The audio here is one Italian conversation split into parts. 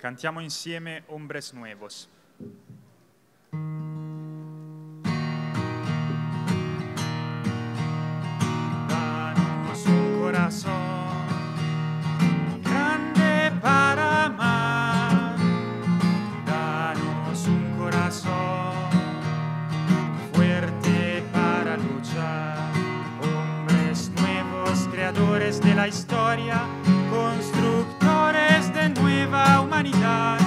Cantiamo insieme Hombres Nuevos. Danos un corazón grande para amar. Danos un corazón fuerte para luchar. Hombres nuevos, creadores de la historia. humanidad.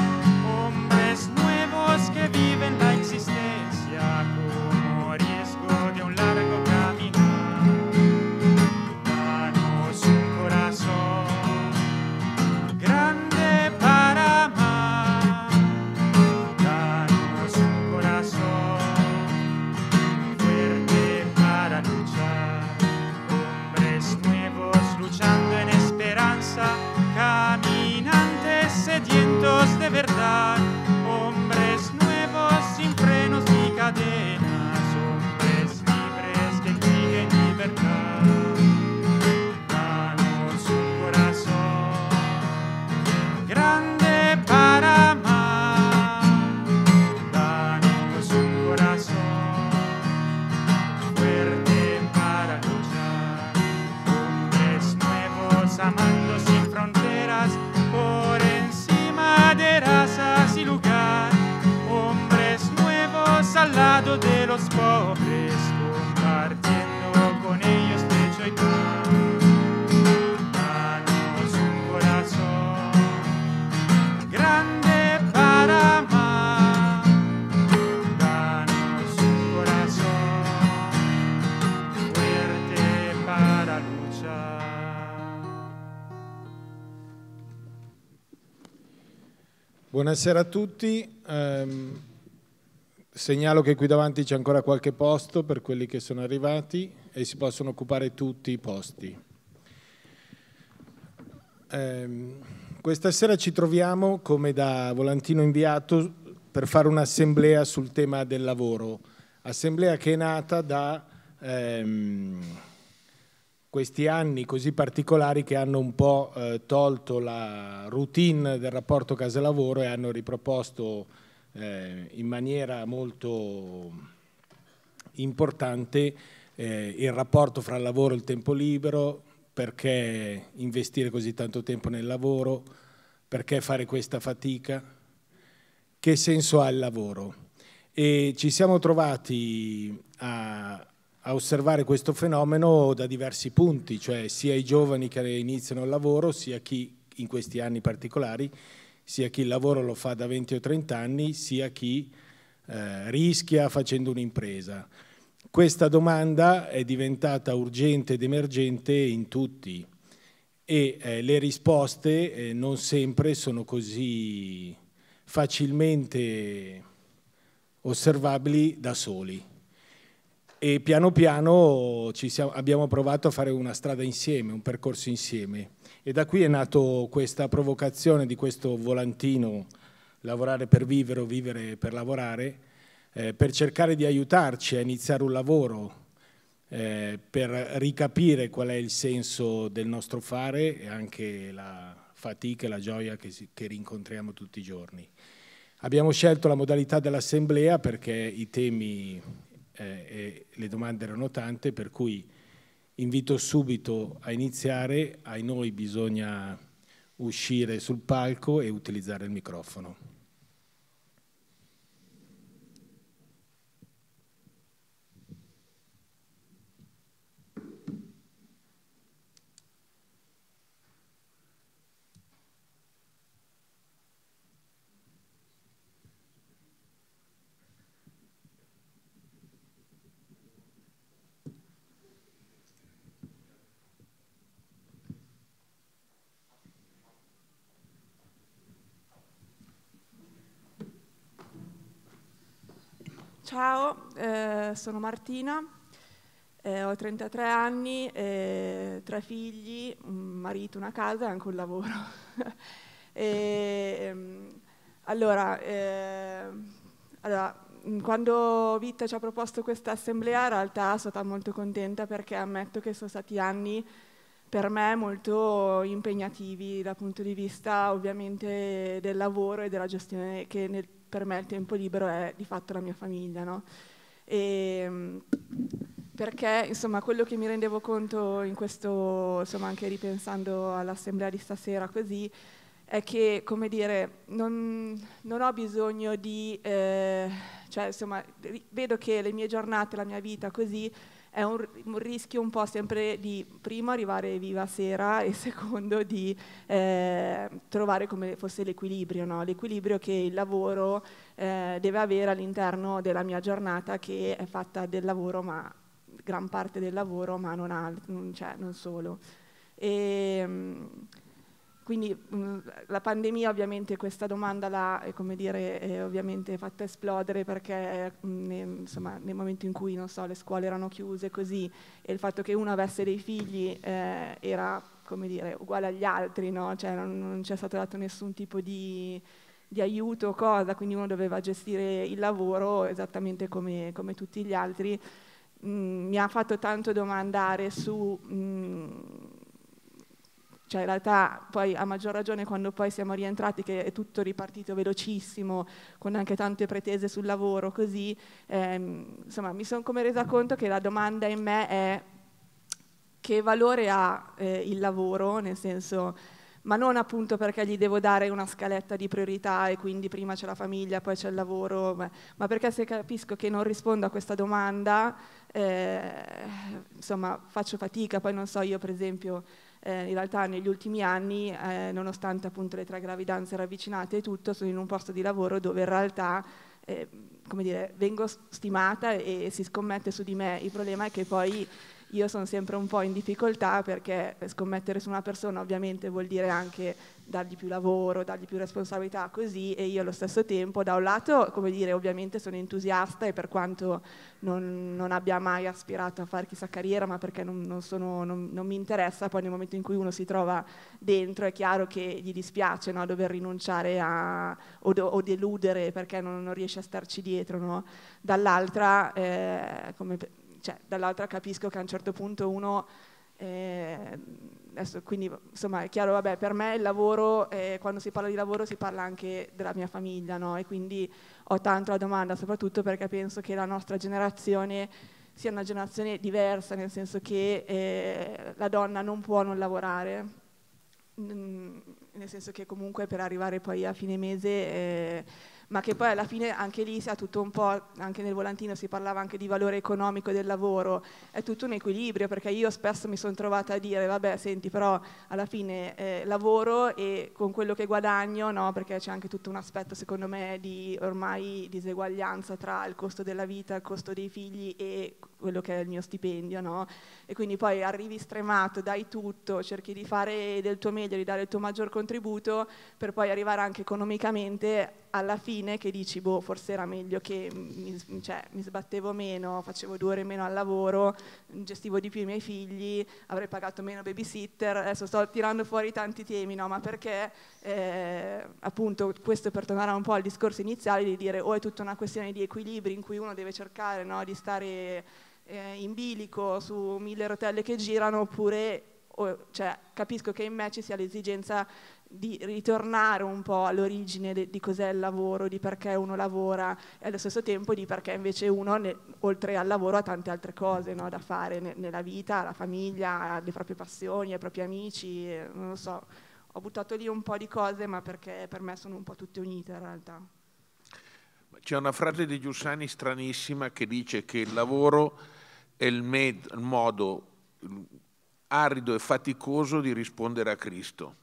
Buonasera a tutti. Um, segnalo che qui davanti c'è ancora qualche posto per quelli che sono arrivati e si possono occupare tutti i posti. Um, questa sera ci troviamo, come da volantino inviato, per fare un'assemblea sul tema del lavoro. Assemblea che è nata da... Um, questi anni così particolari che hanno un po' eh, tolto la routine del rapporto casa-lavoro e hanno riproposto eh, in maniera molto importante eh, il rapporto fra il lavoro e il tempo libero, perché investire così tanto tempo nel lavoro, perché fare questa fatica, che senso ha il lavoro. E ci siamo trovati a, a osservare questo fenomeno da diversi punti, cioè sia i giovani che iniziano il lavoro, sia chi in questi anni particolari, sia chi il lavoro lo fa da 20 o 30 anni, sia chi eh, rischia facendo un'impresa. Questa domanda è diventata urgente ed emergente in tutti e eh, le risposte eh, non sempre sono così facilmente osservabili da soli e piano piano siamo, abbiamo provato a fare una strada insieme, un percorso insieme e da qui è nata questa provocazione di questo volantino lavorare per vivere o vivere per lavorare eh, per cercare di aiutarci a iniziare un lavoro eh, per ricapire qual è il senso del nostro fare e anche la fatica e la gioia che, si, che rincontriamo tutti i giorni. Abbiamo scelto la modalità dell'assemblea perché i temi eh, le domande erano tante, per cui invito subito a iniziare, ai noi bisogna uscire sul palco e utilizzare il microfono. Ciao, eh, sono Martina, eh, ho 33 anni, eh, tre figli, un marito, una casa e anche un lavoro. e, ehm, allora, eh, allora, mm, quando Vitta ci ha proposto questa assemblea in realtà sono stata molto contenta perché ammetto che sono stati anni per me molto impegnativi dal punto di vista ovviamente del lavoro e della gestione che nel per me il tempo libero è di fatto la mia famiglia. No? E, ehm, perché insomma, quello che mi rendevo conto in questo, insomma, anche ripensando all'assemblea di stasera così, è che, come dire, non, non ho bisogno di, eh, cioè, insomma, vedo che le mie giornate, la mia vita così è un, rischio un po' sempre di primo arrivare viva sera e secondo di eh, trovare come fosse l'equilibrio, no? l'equilibrio che il lavoro eh, deve avere all'interno della mia giornata che è fatta del lavoro, ma gran parte del lavoro, ma non, ha, non, cioè, non solo. E, ehm, quindi mm, la pandemia ovviamente questa domanda l'ha eh, eh fatta esplodere perché mm, insomma, nel momento in cui so, le scuole erano chiuse così e il fatto che uno avesse dei figli eh, era dire, uguale agli altri, no? cioè, non, non c'è stato dato nessun tipo di, di aiuto o cosa, quindi uno doveva gestire il lavoro esattamente come, come tutti gli altri. Mh, mm, mi ha fatto tanto domandare su cioè in realtà poi a maggior ragione quando poi siamo rientrati che è tutto ripartito velocissimo, con anche tante pretese sul lavoro, così, ehm, insomma mi sono come resa conto che la domanda in me è che valore ha eh, il lavoro, nel senso, ma non appunto perché gli devo dare una scaletta di priorità e quindi prima c'è la famiglia, poi c'è il lavoro, ma, perché se capisco che non rispondo a questa domanda, eh, insomma faccio fatica, poi non so, io per esempio eh, in realtà negli ultimi anni, eh, nonostante appunto le tre gravidanze ravvicinate e tutto, sono in un posto di lavoro dove in realtà eh, come dire, vengo stimata e si scommette su di me. Il problema è che poi io sono sempre un po' in difficoltà perché eh, scommettere su una persona ovviamente vuol dire anche dargli più lavoro, dargli più responsabilità così e io allo stesso tempo da un lato come dire ovviamente sono entusiasta e per quanto non, non abbia mai aspirato a fare chissà carriera ma perché non, non, sono, non, mi interessa poi nel momento in cui uno si trova dentro è chiaro che gli dispiace no, dover rinunciare a, o, do, o, deludere perché non, riesce a starci dietro no? dall'altra eh, come, cioè, dall'altra capisco che a un certo punto uno eh, adesso, quindi insomma è chiaro, vabbè, per me il lavoro, eh, quando si parla di lavoro si parla anche della mia famiglia, no? E quindi ho tanto la domanda, soprattutto perché penso che la nostra generazione sia una generazione diversa, nel senso che eh, la donna non può non lavorare, mm, nel senso che comunque per arrivare poi a fine mese... Eh, ma che poi alla fine anche lì si ha tutto un po', anche nel volantino si parlava anche di valore economico del lavoro, è tutto un equilibrio perché io spesso mi sono trovata a dire vabbè senti però alla fine eh, lavoro e con quello che guadagno, no, perché c'è anche tutto un aspetto secondo me di ormai diseguaglianza tra il costo della vita, il costo dei figli e quello che è il mio stipendio, no? E quindi poi arrivi stremato, dai tutto, cerchi di fare del tuo meglio, di dare il tuo maggior contributo, per poi arrivare anche economicamente alla fine che dici, boh, forse era meglio che mi, cioè, mi sbattevo meno, facevo due ore meno al lavoro, gestivo di più i miei figli, avrei pagato meno babysitter, adesso sto tirando fuori tanti temi, no? Ma perché eh, appunto questo per tornare un po' al discorso iniziale di dire o oh, è tutta una questione di equilibri in cui uno deve cercare no, di stare eh, in bilico su mille rotelle che girano oppure o, cioè, capisco che in me ci sia l'esigenza di ritornare un po' all'origine de, di cos'è il lavoro, di perché uno lavora e allo stesso tempo di perché invece uno, ne, oltre al lavoro, ha tante altre cose no, da fare ne, nella vita, alla famiglia, alle proprie passioni, ai propri amici, eh, non lo so. Ho buttato lì un po' di cose, ma perché per me sono un po' tutte unite in realtà. C'è una frase di Giussani stranissima che dice che il lavoro è il, med- il modo arido e faticoso di rispondere a Cristo.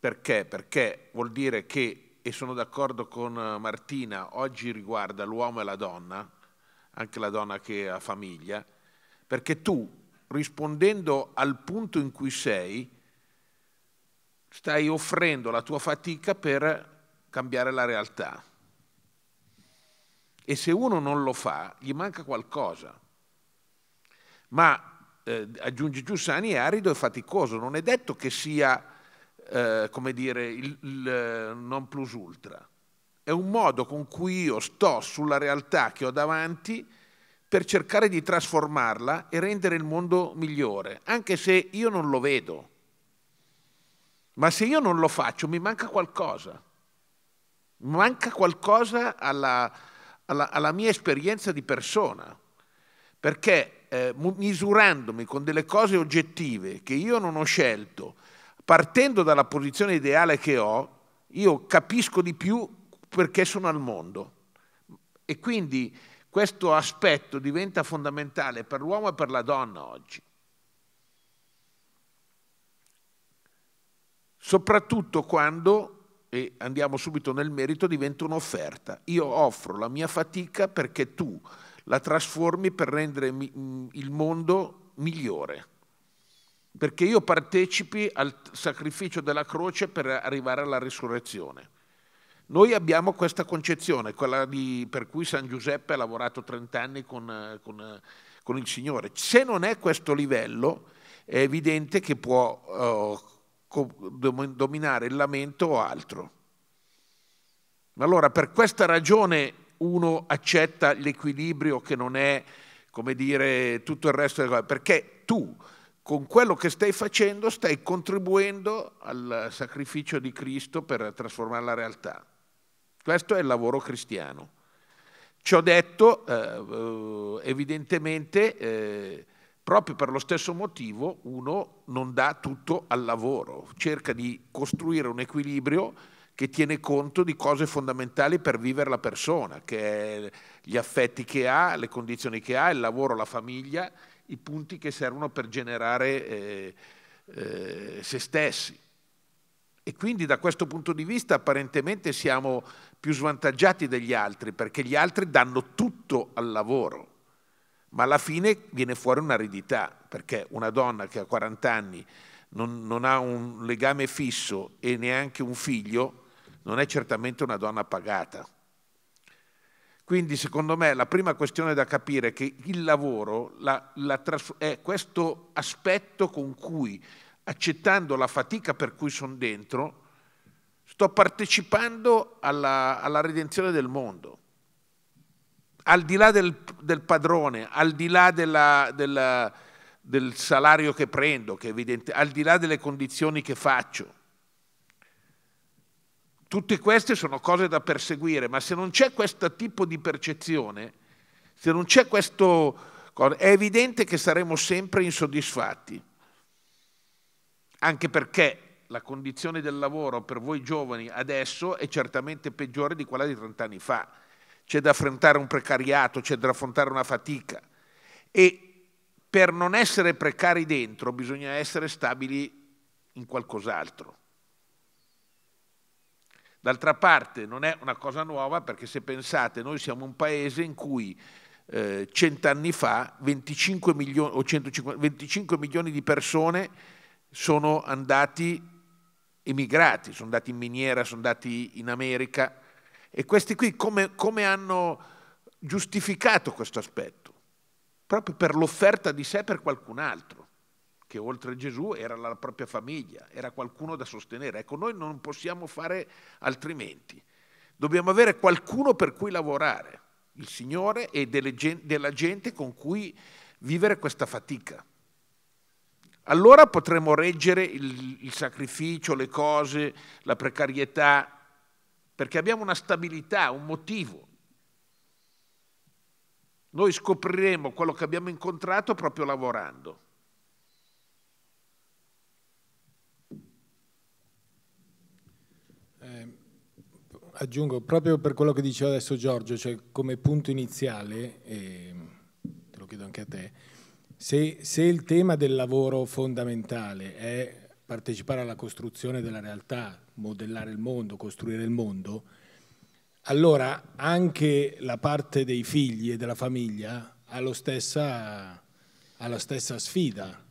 Perché? Perché vuol dire che, e sono d'accordo con eh, Martina, oggi riguarda l'uomo e la donna, anche la donna che ha famiglia, perché tu, rispondendo al punto in cui sei, stai offrendo la tua fatica per cambiare la realtà. E se uno non lo fa, gli manca qualcosa. Ma, eh, aggiunge Giussani, è arido e faticoso. Non è detto che sia, eh, come dire, il, il eh, non plus ultra. È un modo con cui io sto sulla realtà che ho davanti per cercare di trasformarla e rendere il mondo migliore, anche se io non lo vedo. Ma se io non lo faccio mi manca qualcosa. Manca qualcosa alla, alla, alla mia esperienza di persona, perché eh, misurandomi con delle cose oggettive che io non ho scelto, partendo dalla posizione ideale che ho, io capisco di più perché sono al mondo. E quindi questo aspetto diventa fondamentale per l'uomo e per la donna oggi. Soprattutto quando e andiamo subito nel merito, diventa un'offerta. Io offro la mia fatica perché tu la trasformi per rendere mm, il mondo migliore. Perché io partecipi al sacrificio della croce per arrivare alla risurrezione. Noi abbiamo questa concezione, quella di, per cui San Giuseppe ha lavorato 30 anni con, con, con, il Signore. Se non è questo livello, è evidente che può... Oh, dominare il lamento o altro. Ma Allora, per questa ragione uno accetta l'equilibrio che non è, come dire, tutto il resto delle cose, perché tu con quello che stai facendo stai contribuendo al sacrificio di Cristo per trasformare la realtà. Questo è il lavoro cristiano. Ciò detto, eh, eh, evidentemente eh, proprio per lo stesso motivo uno non dà tutto al lavoro, cerca di costruire un equilibrio che tiene conto di cose fondamentali per vivere la persona, che è gli affetti che ha, le condizioni che ha, il lavoro, la famiglia, i punti che servono per generare eh, eh, se stessi. E quindi da questo punto di vista apparentemente siamo più svantaggiati degli altri, perché gli altri danno tutto al lavoro ma alla fine viene fuori un'aridità, perché una donna che a 40 anni non, non, ha un legame fisso e neanche un figlio, non è certamente una donna pagata. Quindi secondo me la prima questione da capire è che il lavoro la, la, è questo aspetto con cui, accettando la fatica per cui sono dentro, sto partecipando alla, alla redenzione del mondo al di là del, del padrone, al di là della, della, del salario che prendo, che evidente, al di là delle condizioni che faccio. Tutte queste sono cose da perseguire, ma se non c'è questo tipo di percezione, se non c'è questo... È evidente che saremo sempre insoddisfatti, anche perché la condizione del lavoro per voi giovani adesso è certamente peggiore di quella di 30 anni fa c'è da affrontare un precariato, c'è da affrontare una fatica. E per non essere precari dentro bisogna essere stabili in qualcos'altro. D'altra parte non è una cosa nuova perché se pensate noi siamo un paese in cui eh, cent'anni fa 25 milioni, o 150, 25 milioni di persone sono andati emigrati, sono andati in miniera, sono andati in America, e questi qui come, come hanno giustificato questo aspetto? Proprio per l'offerta di sé per qualcun altro, che oltre Gesù era la propria famiglia, era qualcuno da sostenere. Ecco, noi non possiamo fare altrimenti. Dobbiamo avere qualcuno per cui lavorare, il Signore e delle, della gente con cui vivere questa fatica. Allora potremo reggere il, il sacrificio, le cose, la precarietà, perché abbiamo una stabilità, un motivo. Noi scopriremo quello che abbiamo incontrato proprio lavorando. Eh, aggiungo proprio per quello che diceva adesso Giorgio, cioè come punto iniziale, eh, te lo chiedo anche a te, se, se il tema del lavoro fondamentale è partecipare alla costruzione della realtà, modellare il mondo, costruire il mondo, allora anche la parte dei figli e della famiglia ha, stessa, ha la stessa sfida,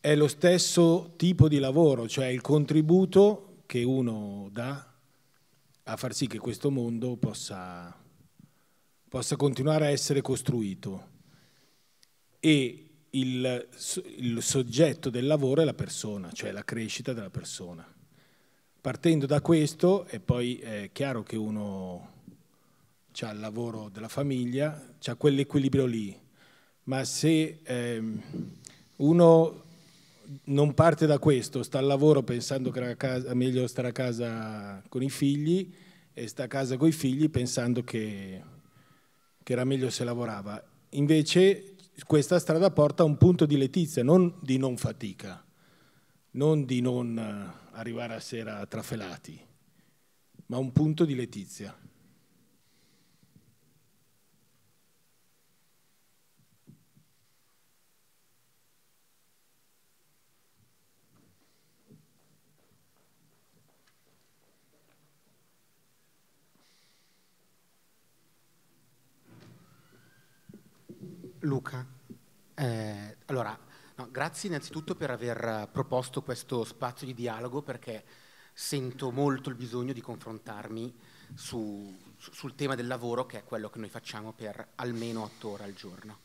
è lo stesso tipo di lavoro, cioè il contributo che uno dà a far sì che questo mondo possa, possa continuare a essere costruito. E il, il, soggetto del lavoro è la persona, cioè la crescita della persona. Partendo da questo, e poi è chiaro che uno ha il lavoro della famiglia, ha quell'equilibrio lì, ma se ehm, uno non parte da questo, sta al lavoro pensando che è meglio stare a casa con i figli e sta a casa con i figli pensando che, che era meglio se lavorava. Invece questa strada porta a un punto di letizia, non di non fatica, non di non arrivare a sera trafelati, ma un punto di Letizia. Luca, eh, allora No, grazie innanzitutto per aver eh, proposto questo spazio di dialogo perché sento molto il bisogno di confrontarmi su, sul tema del lavoro che è quello che noi facciamo per almeno otto ore al giorno.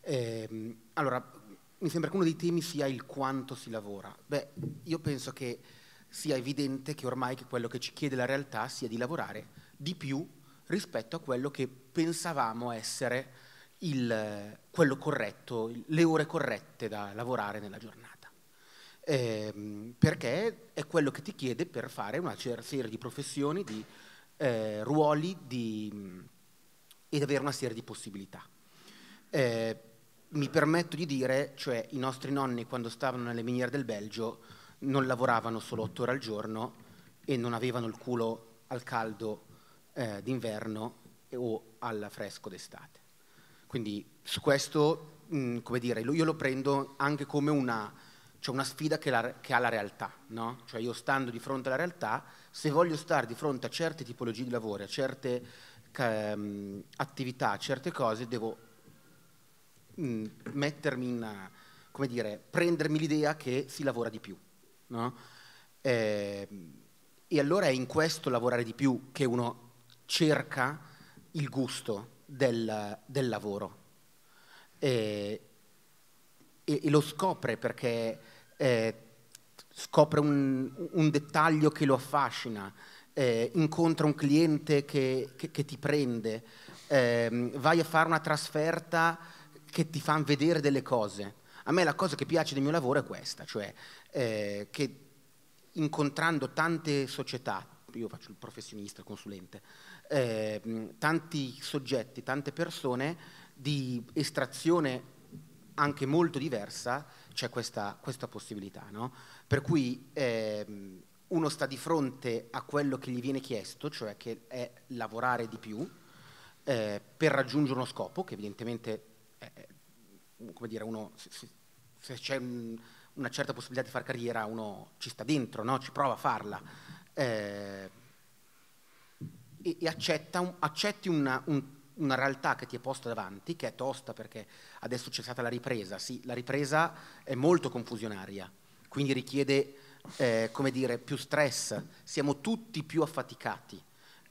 Eh, allora, mi sembra che uno dei temi sia il quanto si lavora. Beh, io penso che sia evidente che ormai che quello che ci chiede la realtà sia di lavorare di più rispetto a quello che pensavamo essere il, quello corretto, le ore corrette da lavorare nella giornata. Eh, perché è quello che ti chiede per fare una serie di professioni, di eh, ruoli di, ed avere una serie di possibilità. Eh, mi permetto di dire, cioè i nostri nonni quando stavano nelle miniere del Belgio non lavoravano solo otto ore al giorno e non avevano il culo al caldo eh, d'inverno o al fresco d'estate. Quindi su questo, mh, mm, come dire, io lo prendo anche come una, cioè una sfida che, la, che, ha la realtà, no? Cioè io stando di fronte alla realtà, se voglio stare di fronte a certe tipologie di lavoro, a certe mh, mm, attività, a certe cose, devo mh, mm, mettermi in, come dire, prendermi l'idea che si lavora di più, no? eh, e allora è in questo lavorare di più che uno cerca il gusto, del, del lavoro. E, e, e, lo scopre perché eh, scopre un, un, dettaglio che lo affascina, eh, incontra un cliente che, che, che ti prende, eh, vai a fare una trasferta che ti fa vedere delle cose. A me la cosa che piace del mio lavoro è questa, cioè eh, che incontrando tante società, io faccio il professionista, il consulente, eh, tanti soggetti, tante persone di estrazione anche molto diversa, c'è questa, questa possibilità. No? Per cui eh, uno sta di fronte a quello che gli viene chiesto, cioè che è lavorare di più eh, per raggiungere uno scopo, che evidentemente, è, come dire, uno, se, se c'è un, una certa possibilità di fare carriera, uno ci sta dentro, no? ci prova a farla. Eh, e, e accetta un, accetti una, un, una, realtà che ti è posta davanti, che è tosta perché adesso c'è stata la ripresa, sì, la ripresa è molto confusionaria, quindi richiede, eh, come dire, più stress, siamo tutti più affaticati.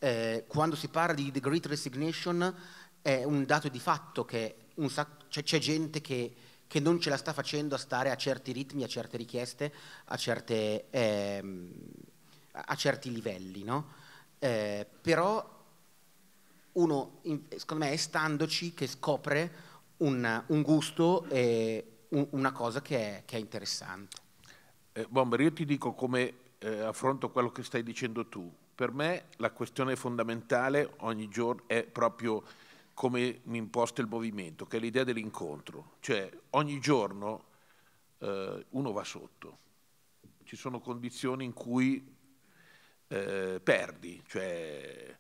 Eh, quando si parla di The Great Resignation è un dato di fatto che sac- c'è, c'è, gente che, che, non ce la sta facendo a stare a certi ritmi, a certe richieste, a, certe, eh, a certi livelli, no? eh, però uno, secondo me, è standoci che scopre un, un gusto e un, una cosa che è, che è interessante. Eh, Bomber, io ti dico come eh, affronto quello che stai dicendo tu. Per me la questione fondamentale ogni giorno è proprio come mi imposta il movimento, che è l'idea dell'incontro. Cioè ogni giorno eh, uno va sotto. Ci sono condizioni in cui eh, perdi, cioè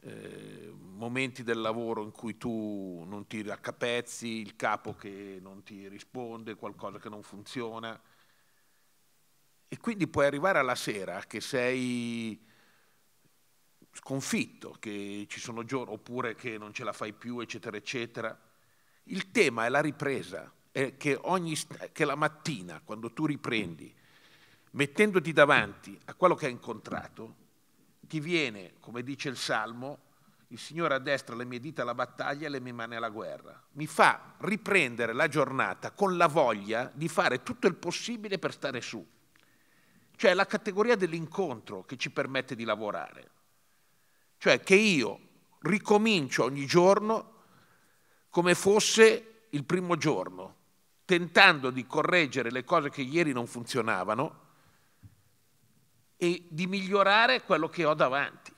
eh, momenti del lavoro in cui tu non ti raccapezzi, il capo che non ti risponde, qualcosa che non funziona. E quindi puoi arrivare alla sera che sei sconfitto, che ci sono giorni, oppure che non ce la fai più, eccetera, eccetera. Il tema è la ripresa, è che, ogni, che la mattina, quando tu riprendi, mettendoti davanti a quello che hai incontrato, ti viene, come dice il Salmo, il Signore addestra le mie dita alla battaglia e le mie mani alla guerra. Mi fa riprendere la giornata con la voglia di fare tutto il possibile per stare su. Cioè è la categoria dell'incontro che ci permette di lavorare. Cioè che io ricomincio ogni giorno come fosse il primo giorno, tentando di correggere le cose che ieri non funzionavano e di migliorare quello che ho davanti.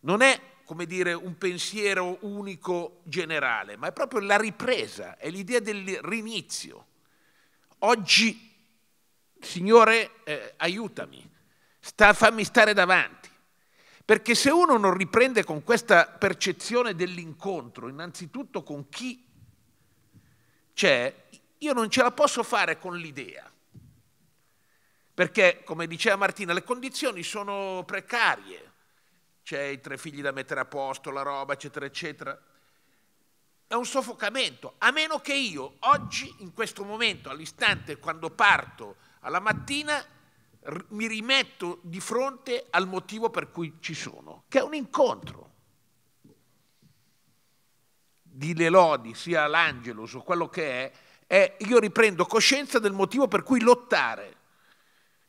Non è, come dire, un pensiero unico generale, ma è proprio la ripresa, è l'idea del rinizio. Oggi, Signore, eh, aiutami, sta, fammi stare davanti. Perché se uno non riprende con questa percezione dell'incontro, innanzitutto con chi c'è, io non ce la posso fare con l'idea perché, come diceva Martina, le condizioni sono precarie, c'è i tre figli da mettere a posto, la roba, eccetera, eccetera. È un soffocamento, a meno che io oggi, in questo momento, all'istante, quando parto alla mattina, mi rimetto di fronte al motivo per cui ci sono, che è un incontro. Di le lodi, sia l'Angelus o quello che è, è io riprendo coscienza del motivo per cui lottare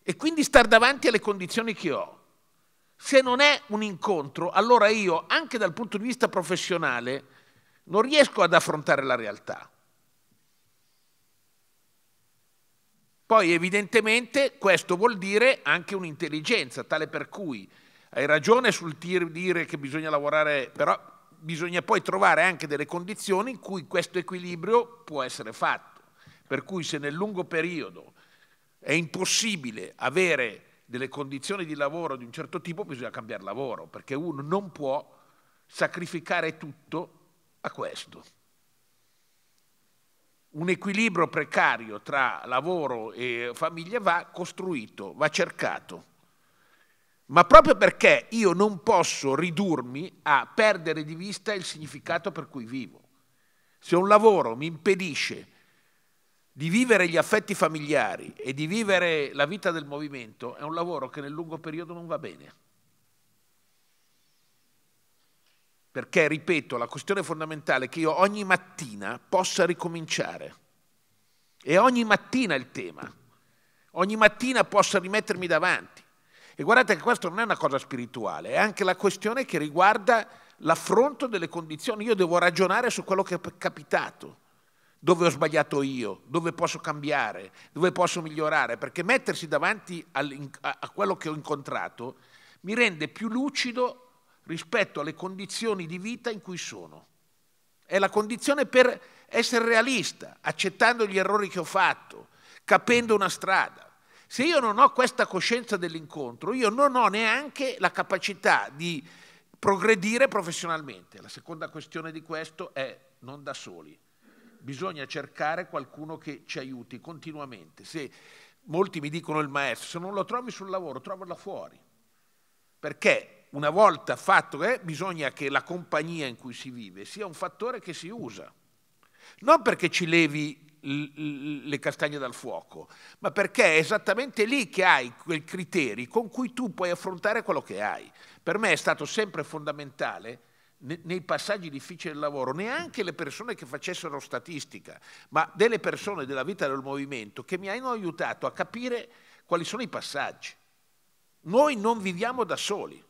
e quindi star davanti alle condizioni che ho. Se non è un incontro, allora io, anche dal punto di vista professionale, non riesco ad affrontare la realtà. Poi evidentemente questo vuol dire anche un'intelligenza, tale per cui hai ragione sul dire che bisogna lavorare, però bisogna poi trovare anche delle condizioni in cui questo equilibrio può essere fatto. Per cui se nel lungo periodo è impossibile avere delle condizioni di lavoro di un certo tipo, bisogna cambiare lavoro, perché uno non può sacrificare tutto a questo. Un equilibrio precario tra lavoro e famiglia va costruito, va cercato. Ma proprio perché io non posso ridurmi a perdere di vista il significato per cui vivo. Se un lavoro mi impedisce di vivere gli affetti familiari e di vivere la vita del movimento è un lavoro che nel lungo periodo non va bene. Perché, ripeto, la questione fondamentale è che io ogni mattina possa ricominciare. E ogni mattina il tema. Ogni mattina possa rimettermi davanti. E guardate che questa non è una cosa spirituale, è anche la questione che riguarda l'affronto delle condizioni. Io devo ragionare su quello che è capitato dove ho sbagliato io, dove posso cambiare, dove posso migliorare, perché mettersi davanti a quello che ho incontrato mi rende più lucido rispetto alle condizioni di vita in cui sono. È la condizione per essere realista, accettando gli errori che ho fatto, capendo una strada. Se io non ho questa coscienza dell'incontro, io non ho neanche la capacità di progredire professionalmente. La seconda questione di questo è non da soli bisogna cercare qualcuno che ci aiuti continuamente. Se molti mi dicono il maestro, se non lo trovi sul lavoro, trovalo fuori. Perché una volta fatto, eh, bisogna che la compagnia in cui si vive sia un fattore che si usa. Non perché ci levi le castagne dal fuoco, ma perché è esattamente lì che hai quei criteri con cui tu puoi affrontare quello che hai. Per me è stato sempre fondamentale nei passaggi difficili del lavoro, neanche le persone che facessero statistica, ma delle persone della vita del movimento che mi hanno aiutato a capire quali sono i passaggi. Noi non viviamo da soli.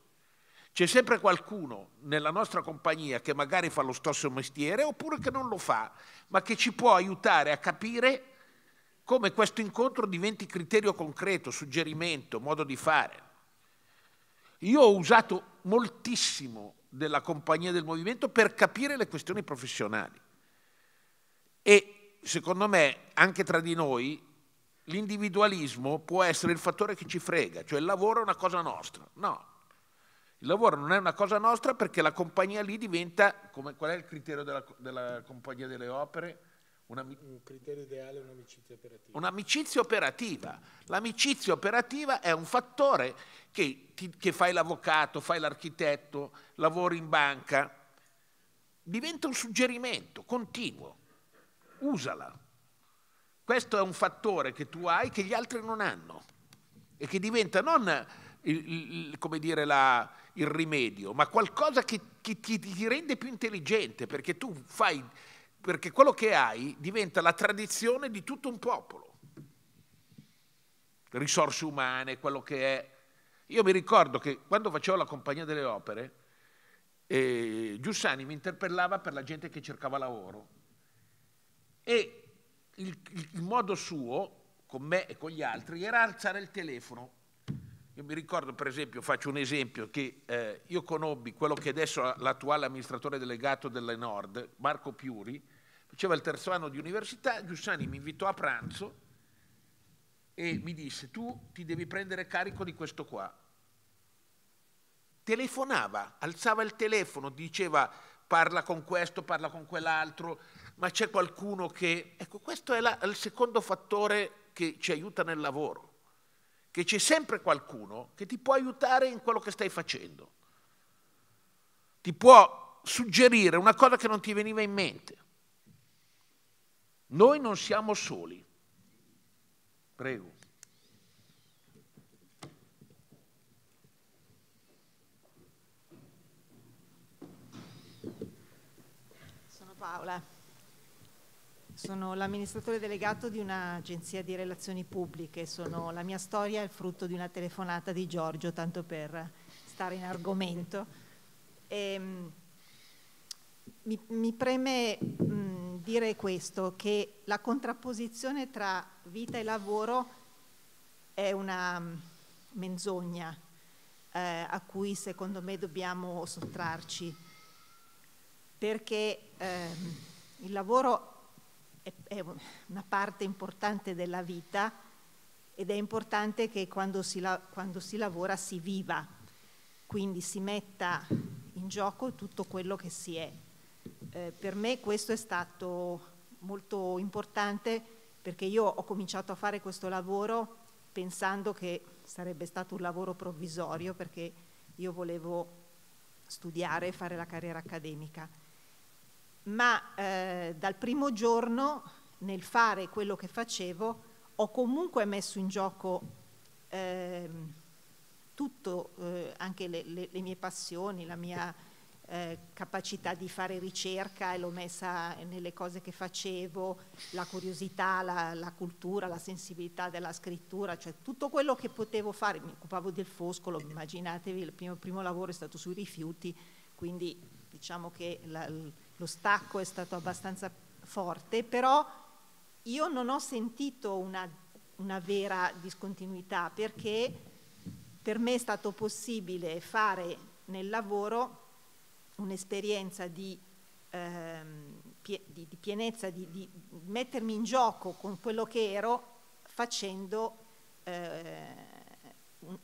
C'è sempre qualcuno nella nostra compagnia che magari fa lo stesso mestiere oppure che non lo fa, ma che ci può aiutare a capire come questo incontro diventi criterio concreto, suggerimento, modo di fare. Io ho usato moltissimo della compagnia del movimento per capire le questioni professionali. E secondo me, anche tra di noi, l'individualismo può essere il fattore che ci frega, cioè il lavoro è una cosa nostra. No, il lavoro non è una cosa nostra perché la compagnia lì diventa, come, qual è il criterio della, della compagnia delle opere? un criterio ideale è un'amicizia operativa. Un'amicizia operativa. L'amicizia operativa è un fattore che, ti, che fai l'avvocato, fai l'architetto, lavori in banca, diventa un suggerimento continuo. Usala. Questo è un fattore che tu hai che gli altri non hanno e che diventa non il, il, dire, la, il rimedio, ma qualcosa che, che ti, ti rende più intelligente perché tu fai perché quello che hai diventa la tradizione di tutto un popolo. Risorse umane, quello che è. Io mi ricordo che quando facevo la compagnia delle opere, eh, Giussani mi interpellava per la gente che cercava lavoro e il, il modo suo, con me e con gli altri, era alzare il telefono io mi ricordo, per esempio, faccio un esempio, che eh, io conobbi quello che adesso è l'attuale amministratore delegato delle Nord, Marco Piuri, faceva il terzo anno di università, Giussani mi invitò a pranzo e mi disse tu ti devi prendere carico di questo qua. Telefonava, alzava il telefono, diceva parla con questo, parla con quell'altro, ma c'è qualcuno che... Ecco, questo è la, il secondo fattore che ci aiuta nel lavoro, che c'è sempre qualcuno che ti può aiutare in quello che stai facendo, ti può suggerire una cosa che non ti veniva in mente. Noi non siamo soli. Prego. Sono Paola, sono l'amministratore delegato di un'agenzia di relazioni pubbliche, sono, la mia storia è il frutto di una telefonata di Giorgio, tanto per stare in argomento. E, ehm, mi, mi, preme mh, mm, dire questo, che la contrapposizione tra vita e lavoro è una mm, menzogna eh, a cui secondo me dobbiamo sottrarci, perché ehm, il lavoro è, è una parte importante della vita ed è importante che quando si, quando si lavora si viva, quindi si metta in gioco tutto quello che si è eh, per me questo è stato molto importante perché io ho cominciato a fare questo lavoro pensando che sarebbe stato un lavoro provvisorio perché io volevo studiare e fare la carriera accademica. Ma eh, dal primo giorno nel fare quello che facevo ho comunque messo in gioco eh, tutto, eh, anche le, le, le, mie passioni, la mia eh, capacità di fare ricerca e l'ho messa nelle cose che facevo, la curiosità, la, la, cultura, la sensibilità della scrittura, cioè tutto quello che potevo fare. Mi occupavo del foscolo, immaginatevi, il mio primo lavoro è stato sui rifiuti, quindi diciamo che la, lo stacco è stato abbastanza forte, però io non ho sentito una, una vera discontinuità perché per me è stato possibile fare nel lavoro un'esperienza di, ehm, pie, di, di, pienezza, di, di, mettermi in gioco con quello che ero facendo eh,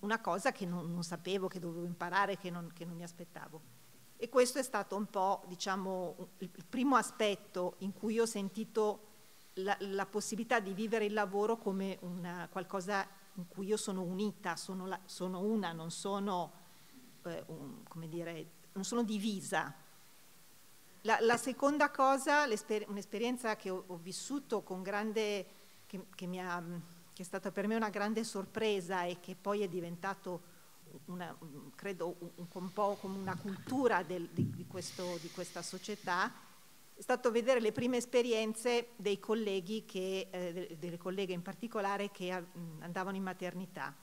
una cosa che non, non, sapevo, che dovevo imparare, che non, che non mi aspettavo. E questo è stato un po', diciamo, il primo aspetto in cui ho sentito la, la possibilità di vivere il lavoro come una, qualcosa in cui io sono unita, sono, la, sono una, non sono, eh, un, come dire, non sono divisa. La, la seconda cosa, un'esperienza che ho, ho, vissuto con grande, che, che, ha, che, è stata per me una grande sorpresa e che poi è diventato una, credo un, un, po' come una cultura del, di, di, questo, di questa società, è stato vedere le prime esperienze dei colleghi, che, eh, delle colleghe in particolare, che eh, andavano in maternità.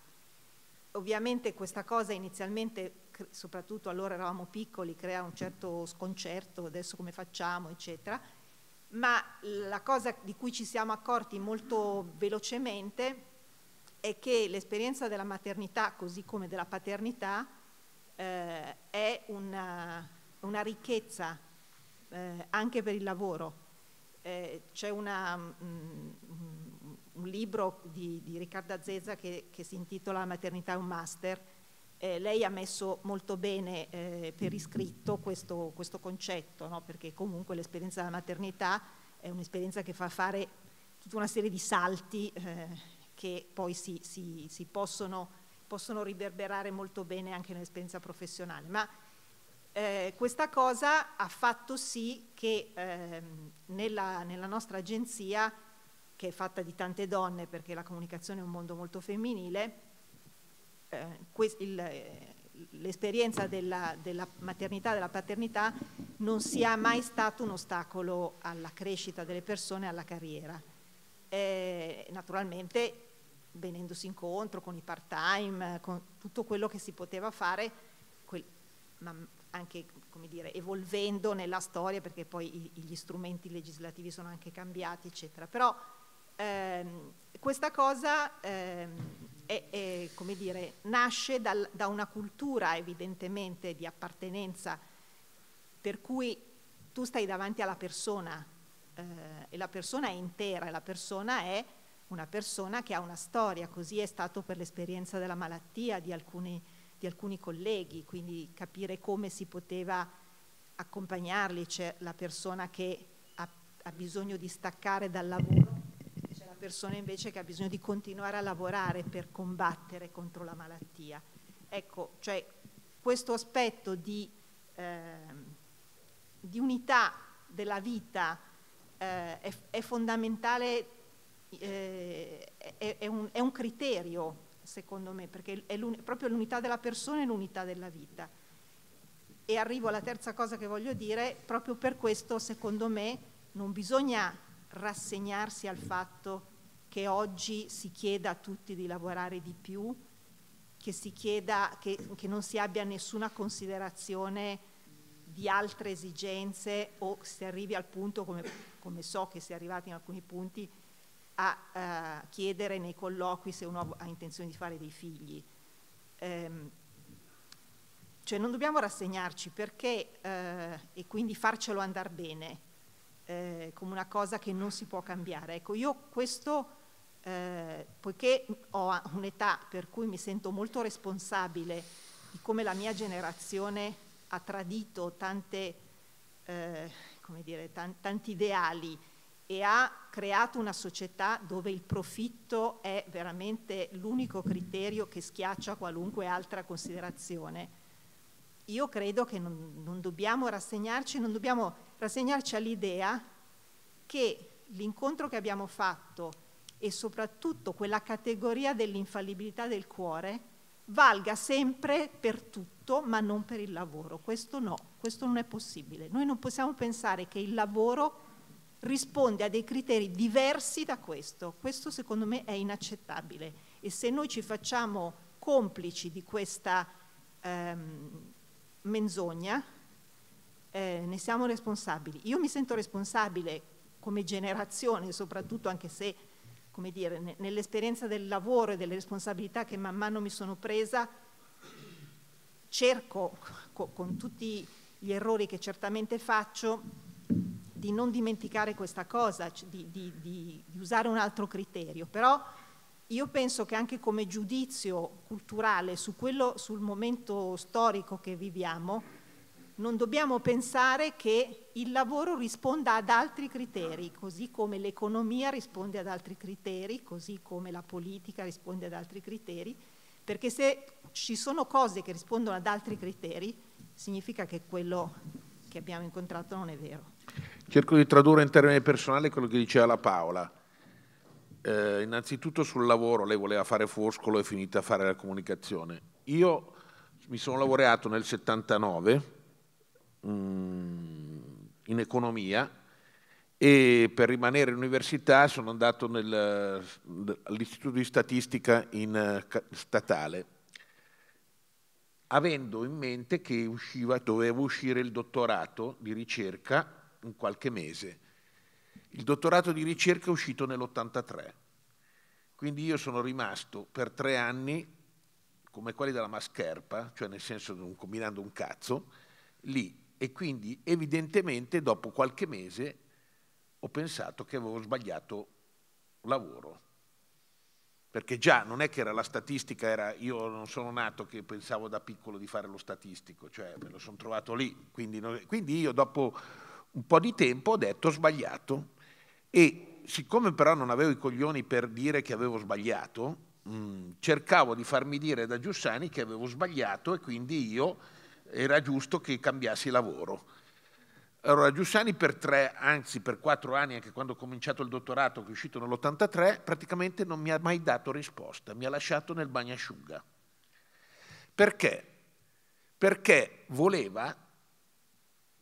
Ovviamente questa cosa inizialmente soprattutto allora eravamo piccoli, crea un certo sconcerto, adesso come facciamo, eccetera. Ma la cosa di cui ci siamo accorti molto velocemente è che l'esperienza della maternità, così come della paternità, eh, è una, una ricchezza eh, anche per il lavoro. Eh, c'è una, mh, mm, mm, un libro di, di Riccardo Azzezza che, che si intitola Maternità è un master, eh, lei ha messo molto bene eh, per iscritto questo, questo concetto, no? perché comunque l'esperienza della maternità è un'esperienza che fa fare tutta una serie di salti eh, che poi si, si, si possono, possono, riverberare molto bene anche nell'esperienza professionale. Ma eh, questa cosa ha fatto sì che ehm, nella, nella nostra agenzia, che è fatta di tante donne perché la comunicazione è un mondo molto femminile, eh, eh, l'esperienza della, della maternità, della paternità non sia mai stato un ostacolo alla crescita delle persone, alla carriera. Eh, naturalmente venendosi incontro con i part time, eh, con tutto quello che si poteva fare, quel, ma anche dire, evolvendo nella storia perché poi gli strumenti legislativi sono anche cambiati, eccetera. Però ehm, questa cosa ehm, è, è, come dire, nasce dal, da una cultura evidentemente di appartenenza per cui tu stai davanti alla persona eh, e la persona è intera, la persona è una persona che ha una storia, così è stato per l'esperienza della malattia di alcuni, di alcuni colleghi, quindi capire come si poteva accompagnarli, c'è la persona che ha, ha bisogno di staccare dal lavoro persone invece che ha bisogno di continuare a lavorare per combattere contro la malattia. Ecco, cioè questo aspetto di, eh, di unità della vita eh, è, è, fondamentale, eh, è, è, un, è, un, criterio secondo me, perché è proprio l'unità della persona e l'unità della vita. E arrivo alla terza cosa che voglio dire, proprio per questo secondo me non bisogna rassegnarsi al fatto che oggi si chieda a tutti di lavorare di più, che, si chieda, che, che non si abbia nessuna considerazione di altre esigenze o si arrivi al punto, come, come so che si è arrivati in alcuni punti, a eh, chiedere nei colloqui se uno ha intenzione di fare dei figli. Ehm, cioè non dobbiamo rassegnarci perché eh, e quindi farcelo andare bene eh, come una cosa che non si può cambiare. Ecco, io questo eh, poiché ho un'età per cui mi sento molto responsabile di come la mia generazione ha tradito tante, eh, dire, tan tanti ideali e ha creato una società dove il profitto è veramente l'unico criterio che schiaccia qualunque altra considerazione. Io credo che non, non dobbiamo rassegnarci, non dobbiamo rassegnarci all'idea che l'incontro che abbiamo fatto e soprattutto quella categoria dell'infallibilità del cuore valga sempre per tutto ma non per il lavoro. Questo no, questo non è possibile. Noi non possiamo pensare che il lavoro risponde a dei criteri diversi da questo. Questo secondo me è inaccettabile e se noi ci facciamo complici di questa ehm, menzogna, eh, ne siamo responsabili. Io mi sento responsabile come generazione, soprattutto anche se come dire, nell'esperienza del lavoro e delle responsabilità che man mano mi sono presa, cerco, con tutti gli errori che certamente faccio, di non dimenticare questa cosa, di, di, di, di usare un altro criterio. Però io penso che anche come giudizio culturale su quello, sul momento storico che viviamo, non dobbiamo pensare che il lavoro risponda ad altri criteri, così come l'economia risponde ad altri criteri, così come la politica risponde ad altri criteri, perché se ci sono cose che rispondono ad altri criteri, significa che quello che abbiamo incontrato non è vero. Cerco di tradurre in termini personali quello che diceva la Paola. Eh, innanzitutto sul lavoro, lei voleva fare foscolo e finita a fare la comunicazione. Io mi sono laureato nel 79 Mm, in economia e per rimanere in università sono andato nel, all'Istituto di Statistica in, eh, statale, avendo in mente che usciva, dovevo uscire il dottorato di ricerca in qualche mese. Il dottorato di ricerca è uscito nell'83, quindi io sono rimasto per tre anni come quelli della mascherpa, cioè nel senso un, combinando un cazzo, lì e quindi evidentemente dopo qualche mese ho pensato che avevo sbagliato lavoro. Perché già non è che era la statistica, era, io non sono nato che pensavo da piccolo di fare lo statistico, cioè me lo sono trovato lì. Quindi, quindi io dopo un po' di tempo ho detto ho sbagliato e siccome però non avevo i coglioni per dire che avevo sbagliato, mh, mm, cercavo di farmi dire da Giussani che avevo sbagliato e quindi io era giusto che cambiassi lavoro. Allora Giussani per tre, anzi per quattro anni, anche quando ho cominciato il dottorato che è uscito nell'83, praticamente non mi ha mai dato risposta, mi ha lasciato nel bagnasciuga. Perché? Perché voleva,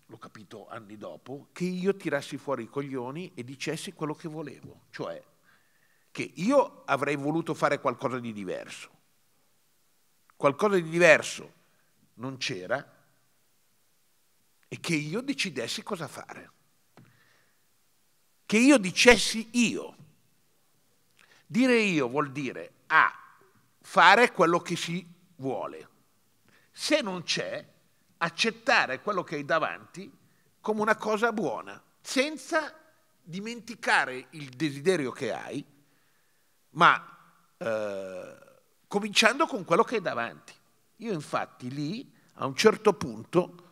l'ho capito anni dopo, che io tirassi fuori i coglioni e dicessi quello che volevo, cioè che io avrei voluto fare qualcosa di diverso, qualcosa di diverso non c'era e che io decidessi cosa fare. Che io dicessi io. Dire io vuol dire a fare quello che si vuole. Se non c'è, accettare quello che hai davanti come una cosa buona, senza dimenticare il desiderio che hai, ma eh, cominciando con quello che hai davanti. Io infatti lì, a un certo punto,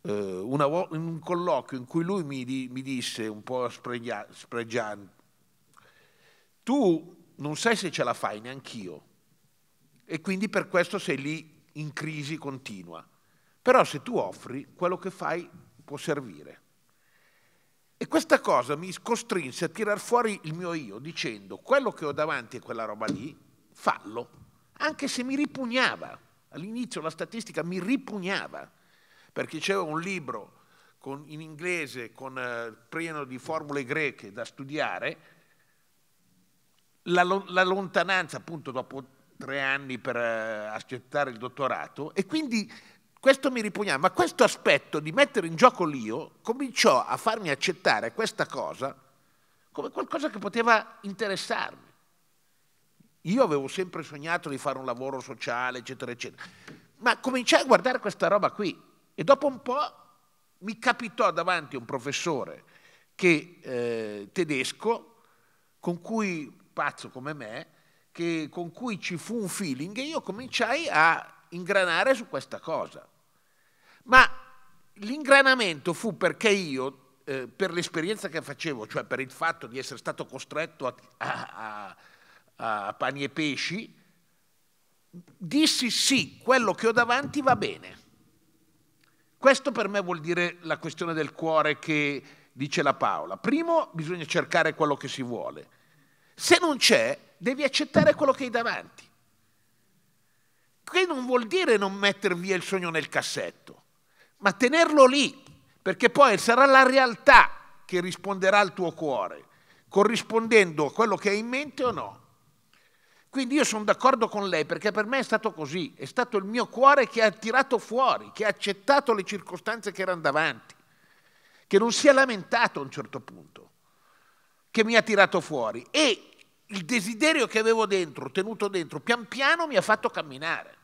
eh, una, in un colloquio in cui lui mi, mi disse un po' spregia, spregiando, tu non sai se ce la fai neanch'io e quindi per questo sei lì in crisi continua. Però se tu offri, quello che fai può servire. E questa cosa mi costrinse a tirar fuori il mio io dicendo quello che ho davanti è quella roba lì, fallo, anche se mi ripugnava. All'inizio la statistica mi ripugnava, perché c'era un libro con, in inglese con, eh, pieno di formule greche da studiare, la, la, lontananza appunto dopo tre anni per eh, accettare il dottorato e quindi questo mi ripugnava, ma questo aspetto di mettere in gioco l'io cominciò a farmi accettare questa cosa come qualcosa che poteva interessarmi. Io avevo sempre sognato di fare un lavoro sociale, eccetera, eccetera. Ma cominciai a guardare questa roba qui e dopo un po' mi capitò davanti un professore che, eh, tedesco, con cui, pazzo come me, che, con cui ci fu un feeling e io cominciai a ingranare su questa cosa. Ma l'ingranamento fu perché io, eh, per l'esperienza che facevo, cioè per il fatto di essere stato costretto a, a, a a pani e pesci, dissi sì, quello che ho davanti va bene. Questo per me vuol dire la questione del cuore che dice la Paola. Primo bisogna cercare quello che si vuole. Se non c'è, devi accettare quello che hai davanti. Che non vuol dire non mettere via il sogno nel cassetto, ma tenerlo lì, perché poi sarà la realtà che risponderà al tuo cuore, corrispondendo a quello che hai in mente o no. Quindi io sono d'accordo con lei perché per me è stato così, è stato il mio cuore che ha tirato fuori, che ha accettato le circostanze che erano davanti, che non si è lamentato a un certo punto, che mi ha tirato fuori e il desiderio che avevo dentro, tenuto dentro, pian piano mi ha fatto camminare.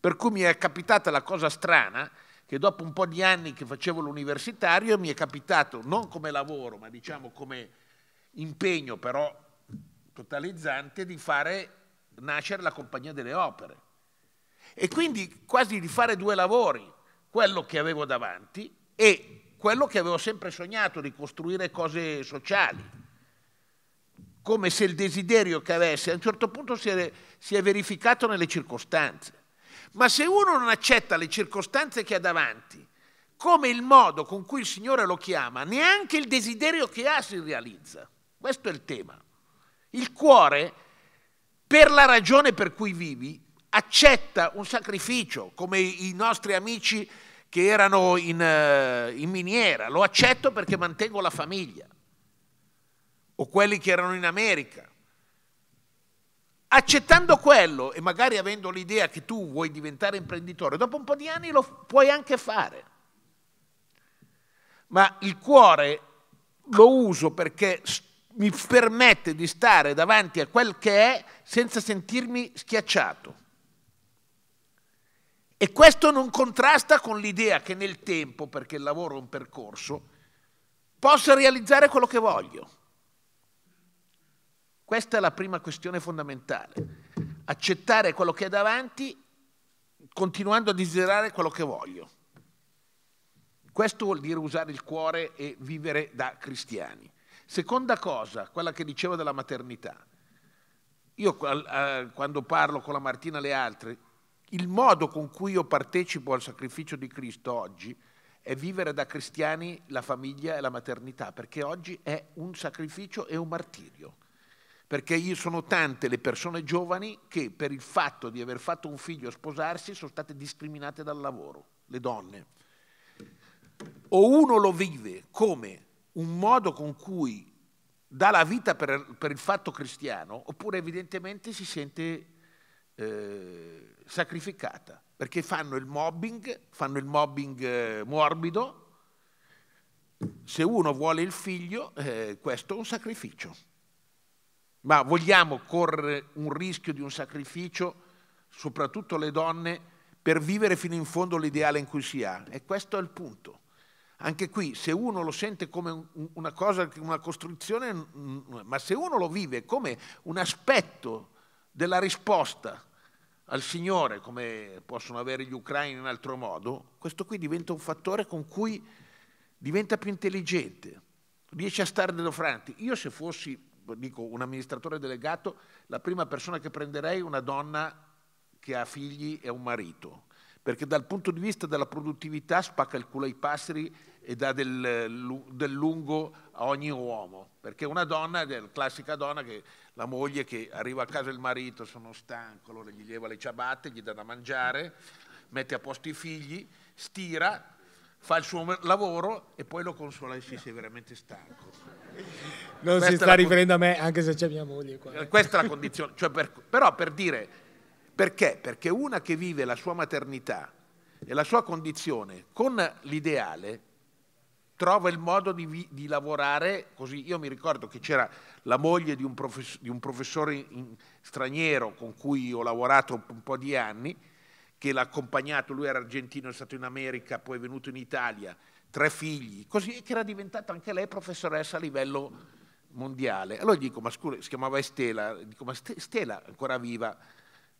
Per cui mi è capitata la cosa strana che dopo un po' di anni che facevo l'universitario mi è capitato, non come lavoro, ma diciamo come impegno, però totalizzante di fare nascere la Compagnia delle Opere. E quindi quasi di fare due lavori, quello che avevo davanti e quello che avevo sempre sognato di costruire cose sociali. Come se il desiderio che avessi a un certo punto si è, si è verificato nelle circostanze. Ma se uno non accetta le circostanze che ha davanti, come il modo con cui il Signore lo chiama, neanche il desiderio che ha si realizza. Questo è il tema. Il cuore, per la ragione per cui vivi, accetta un sacrificio, come i nostri amici che erano in, eh, in miniera, lo accetto perché mantengo la famiglia, o quelli che erano in America accettando quello e magari avendo l'idea che tu vuoi diventare imprenditore, dopo un po' di anni lo puoi anche fare. Ma il cuore lo uso perché mi permette di stare davanti a quel che è senza sentirmi schiacciato. E questo non contrasta con l'idea che nel tempo, perché il lavoro è un percorso, possa realizzare quello che voglio. Questa è la prima questione fondamentale. Accettare quello che è davanti continuando a desiderare quello che voglio. Questo vuol dire usare il cuore e vivere da cristiani. Seconda cosa, quella che dicevo della maternità. Io eh, quando parlo con la Martina e le altre, il modo con cui io partecipo al sacrificio di Cristo oggi è vivere da cristiani la famiglia e la maternità, perché oggi è un sacrificio e un martirio. Perché io sono tante le persone giovani che per il fatto di aver fatto un figlio sposarsi sono state discriminate dal lavoro, le donne. O uno lo vive come un modo con cui dà la vita per, per il fatto cristiano, oppure evidentemente si sente eh, sacrificata, perché fanno il mobbing, fanno il mobbing eh, morbido. Se uno vuole il figlio, eh, questo è un sacrificio. Ma vogliamo correre un rischio di un sacrificio, soprattutto le donne, per vivere fino in fondo l'ideale in cui si ha? E questo è il punto. Anche qui, se uno lo sente come una cosa, una costruzione, ma se uno lo vive come un aspetto della risposta al Signore, come possono avere gli ucraini in altro modo, questo qui diventa un fattore con cui diventa più intelligente, riesce a stare delofranti. Io se fossi, dico, un amministratore delegato, la prima persona che prenderei è una donna che ha figli e un marito, perché dal punto di vista della produttività spacca il culo ai passeri e dà del, del lungo a ogni uomo, perché una donna, la classica donna, che, la moglie che arriva a casa il marito, sono stanco, allora gli leva le ciabatte, gli dà da mangiare, mette a posto i figli, stira, fa il suo lavoro e poi lo consola e si sei veramente stanco. Non questa si sta riferendo a me, anche se c'è mia moglie qua. Questa è la condizione, cioè per, però per dire perché? Perché una che vive la sua maternità e la sua condizione con l'ideale trova il modo di, di lavorare così. Io mi ricordo che c'era la moglie di un, professore, di un professore in, straniero con cui ho lavorato un po' di anni, che l'ha accompagnato, lui era argentino, è stato in America, poi è venuto in Italia, tre figli, così che era diventata anche lei professoressa a livello mondiale. Allora gli dico, ma scusa, si chiamava Estela, dico, ma Stela ancora viva?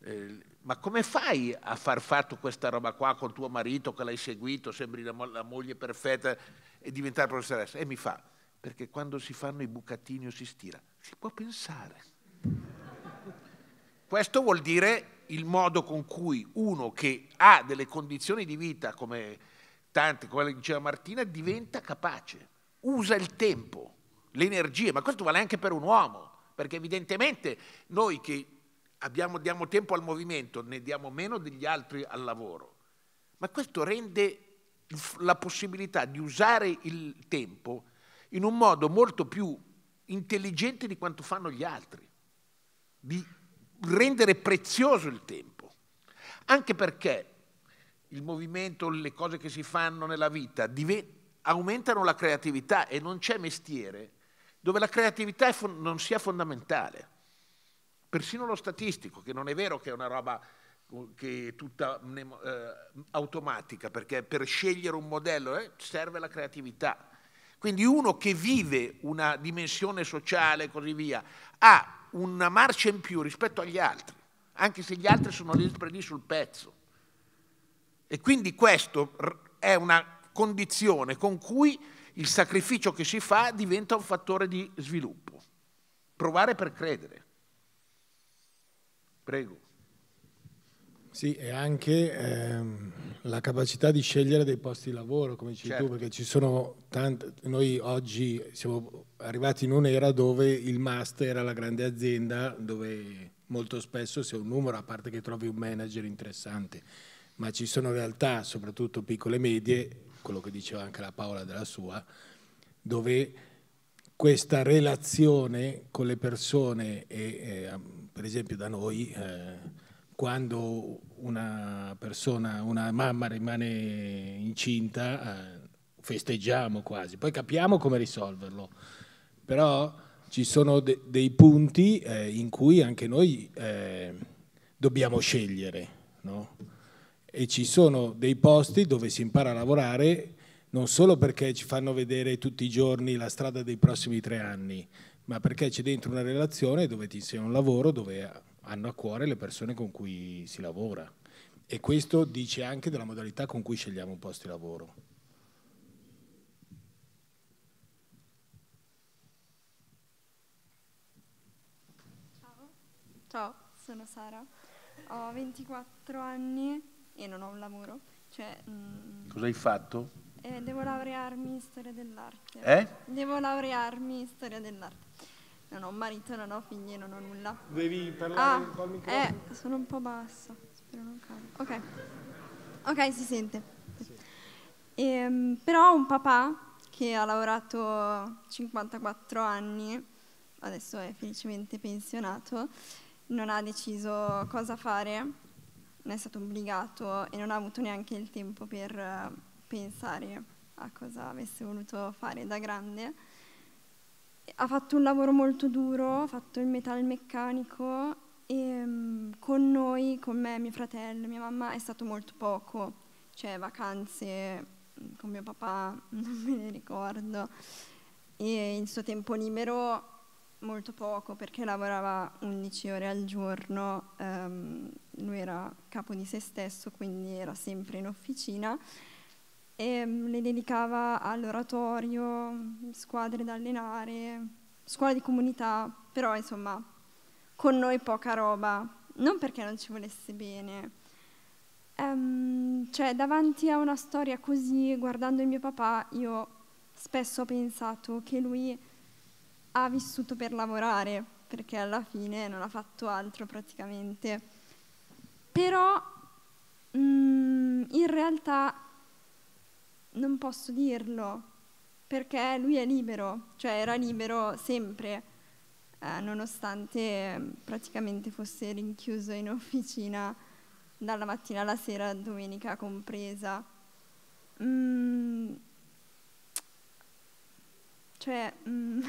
Eh, ma come fai a far fatto questa roba qua con tuo marito che l'hai seguito, sembri la, la moglie perfetta e diventare professoressa? E mi fa, perché quando si fanno i bucatini o si stira, si può pensare. Questo vuol dire il modo con cui uno che ha delle condizioni di vita come tante, come diceva Martina, diventa capace, usa il tempo, le energie, ma questo vale anche per un uomo, perché evidentemente noi che abbiamo, diamo tempo al movimento, ne diamo meno degli altri al lavoro. Ma questo rende la possibilità di usare il tempo in un modo molto più intelligente di quanto fanno gli altri, di rendere prezioso il tempo, anche perché il movimento, le cose che si fanno nella vita aumentano la creatività e non c'è mestiere dove la creatività non sia fondamentale. Persino lo statistico, che non è vero che è una roba uh, che è tutta eh, automatica, perché per scegliere un modello eh, serve la creatività. Quindi uno che vive una dimensione sociale e così via ha una marcia in più rispetto agli altri, anche se gli altri sono lì, lì sul pezzo. E quindi questo è una condizione con cui il sacrificio che si fa diventa un fattore di sviluppo. Provare per credere. Prego. Sì, e anche ehm, la capacità di scegliere dei posti di lavoro, come dici certo. tu, perché ci sono tante. Noi oggi siamo arrivati in un'era dove il master era la grande azienda, dove molto spesso sei un numero, a parte che trovi un manager interessante, ma ci sono realtà, soprattutto piccole e medie, quello che diceva anche la Paola della sua, dove questa relazione con le persone e. Eh, per esempio da noi, eh, quando una persona, una mamma rimane incinta, eh, festeggiamo quasi, poi capiamo come risolverlo, però ci sono de dei punti eh, in cui anche noi eh, dobbiamo scegliere, no? e ci sono dei posti dove si impara a lavorare non solo perché ci fanno vedere tutti i giorni la strada dei prossimi tre anni, ma perché c'è dentro una relazione dove ti sia un lavoro, dove hanno a cuore le persone con cui si lavora. E questo dice anche della modalità con cui scegliamo un posto di lavoro. Ciao, Ciao sono Sara, ho 24 anni e non ho un lavoro. Cioè, mh... Mm, Cosa hai fatto? Eh, devo laurearmi in storia dell'arte. Eh? Devo laurearmi in storia dell'arte. Non ho marito, non ho figli, non ho nulla. Devi parlare ah, col eh, microfono. Eh, sono un po' bassa, spero non cado. Ok, ok, si sente. Sì. E, ehm, però ho un papà che ha lavorato 54 anni, adesso è felicemente pensionato, non ha deciso cosa fare, non è stato obbligato e non ha avuto neanche il tempo per eh, pensare a cosa avesse voluto fare da grande ha fatto un lavoro molto duro, ha fatto il metalmeccanico e um, con noi, con me, mio fratello, mia mamma è stato molto poco, cioè vacanze mm, con mio papà non me ne ricordo e il suo tempo libero molto poco perché lavorava 11 ore al giorno, um, lui era capo di se stesso quindi era sempre in officina e le dedicava all'oratorio, squadre da allenare, scuola di comunità, però insomma con noi poca roba, non perché non ci volesse bene. Um, cioè davanti a una storia così, guardando il mio papà, io spesso ho pensato che lui ha vissuto per lavorare, perché alla fine non ha fatto altro praticamente. Però um, in realtà non posso dirlo perché lui è libero, cioè era libero sempre, eh, nonostante mm, praticamente fosse rinchiuso in officina dalla mattina alla sera, domenica compresa. Mm, cioè, mm,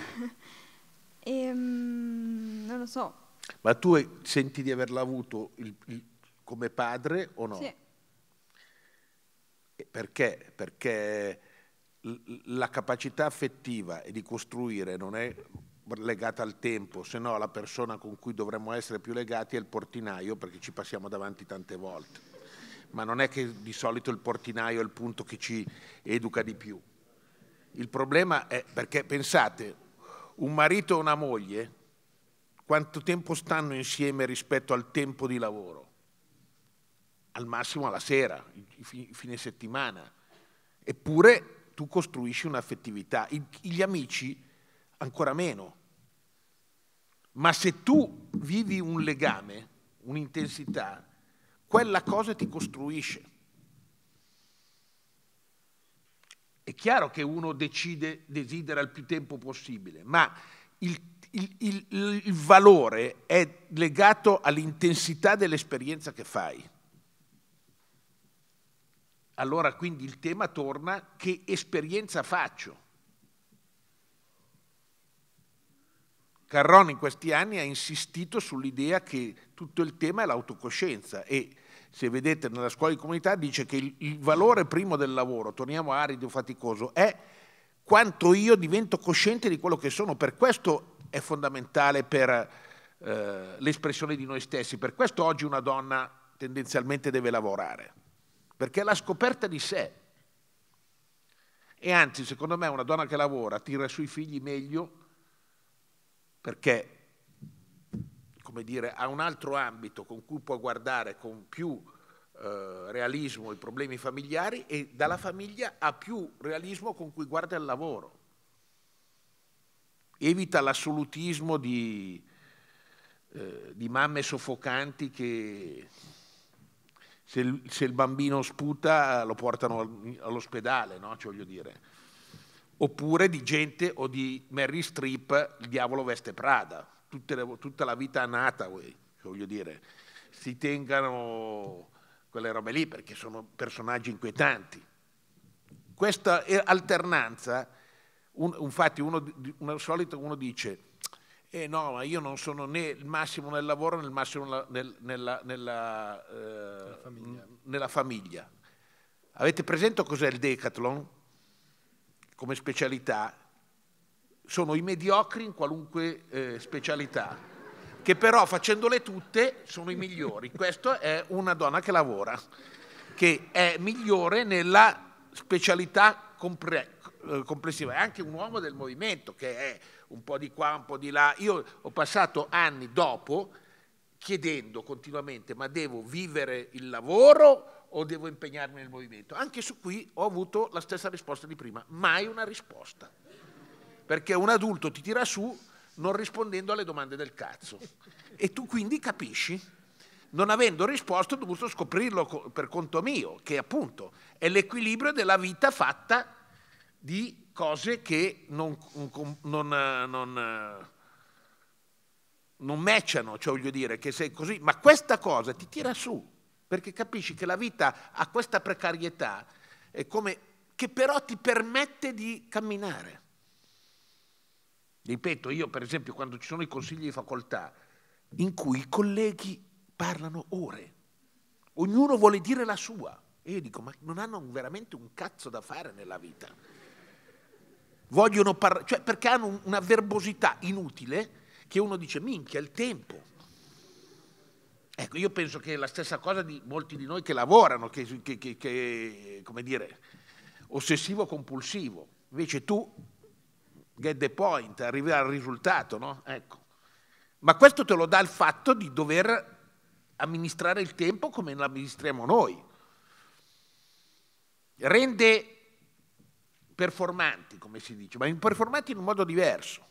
e, mm, non lo so. Ma tu senti di averla avuto il, il, come padre o no? Sì. Perché? Perché la capacità affettiva e di costruire non è legata al tempo, se no la persona con cui dovremmo essere più legati è il portinaio perché ci passiamo davanti tante volte. Ma non è che di solito il portinaio è il punto che ci educa di più. Il problema è perché pensate, un marito e una moglie quanto tempo stanno insieme rispetto al tempo di lavoro? al massimo alla sera, i fine settimana. Eppure tu costruisci un'affettività, gli amici ancora meno. Ma se tu vivi un legame, un'intensità, quella cosa ti costruisce. È chiaro che uno decide, desidera il più tempo possibile, ma il, il, il, il valore è legato all'intensità dell'esperienza che fai allora quindi il tema torna che esperienza faccio. Carrone in questi anni ha insistito sull'idea che tutto il tema è l'autocoscienza e se vedete nella scuola di comunità dice che il, il valore primo del lavoro, torniamo a arido faticoso, è quanto io divento cosciente di quello che sono. Per questo è fondamentale per eh, l'espressione di noi stessi, per questo oggi una donna tendenzialmente deve lavorare perché è la scoperta di sé. E anzi, secondo me, una donna che lavora tira sui figli meglio perché, come dire, ha un altro ambito con cui può guardare con più eh, realismo i problemi familiari e dalla famiglia ha più realismo con cui guarda il lavoro. Evita l'assolutismo di, eh, di mamme soffocanti che se il, se il bambino sputa lo portano all'ospedale, no? Cioè, voglio dire. Oppure di gente o di Mary Streep, il diavolo veste Prada, le, tutta la vita nata, voglio dire. Si tengano quelle robe lì perché sono personaggi inquietanti. Questa eh, alternanza, un, infatti uno, uno, solito uno dice eh no, ma io non sono né il massimo nel lavoro né il massimo nella, nel, nella, nella, eh, famiglia. nella, famiglia. Avete presente cos'è il decathlon come specialità? Sono i mediocri in qualunque eh, specialità, che però facendole tutte sono i migliori. Questa è una donna che lavora, che è migliore nella specialità compre- eh, complessiva. È anche un uomo del movimento che è un po' di qua, un po' di là. Io ho passato anni dopo chiedendo continuamente ma devo vivere il lavoro o devo impegnarmi nel movimento? Anche su qui ho avuto la stessa risposta di prima, mai una risposta. Perché un adulto ti tira su non rispondendo alle domande del cazzo. E tu quindi capisci? Non avendo risposto ho dovuto scoprirlo per conto mio, che appunto è l'equilibrio della vita fatta di cose che non, non, eh, non, eh, non matchano, cioè voglio dire che sei così, ma questa cosa ti tira su, perché capisci che la vita ha questa precarietà come, che però ti permette di camminare. Ripeto, io per esempio quando ci sono i consigli di facoltà in cui i colleghi parlano ore, ognuno vuole dire la sua. E io dico, ma non hanno veramente un cazzo da fare nella vita vogliono parlare, cioè perché hanno una verbosità inutile che uno dice minchia, il tempo. Ecco, io penso che è la stessa cosa di molti di noi che lavorano, che, che, che, che come dire, ossessivo-compulsivo. Invece tu get the point, arrivi al risultato, no? Ecco. Ma questo te lo dà il fatto di dover amministrare il tempo come lo amministriamo noi. Rende performanti, come si dice, ma performanti in un modo diverso.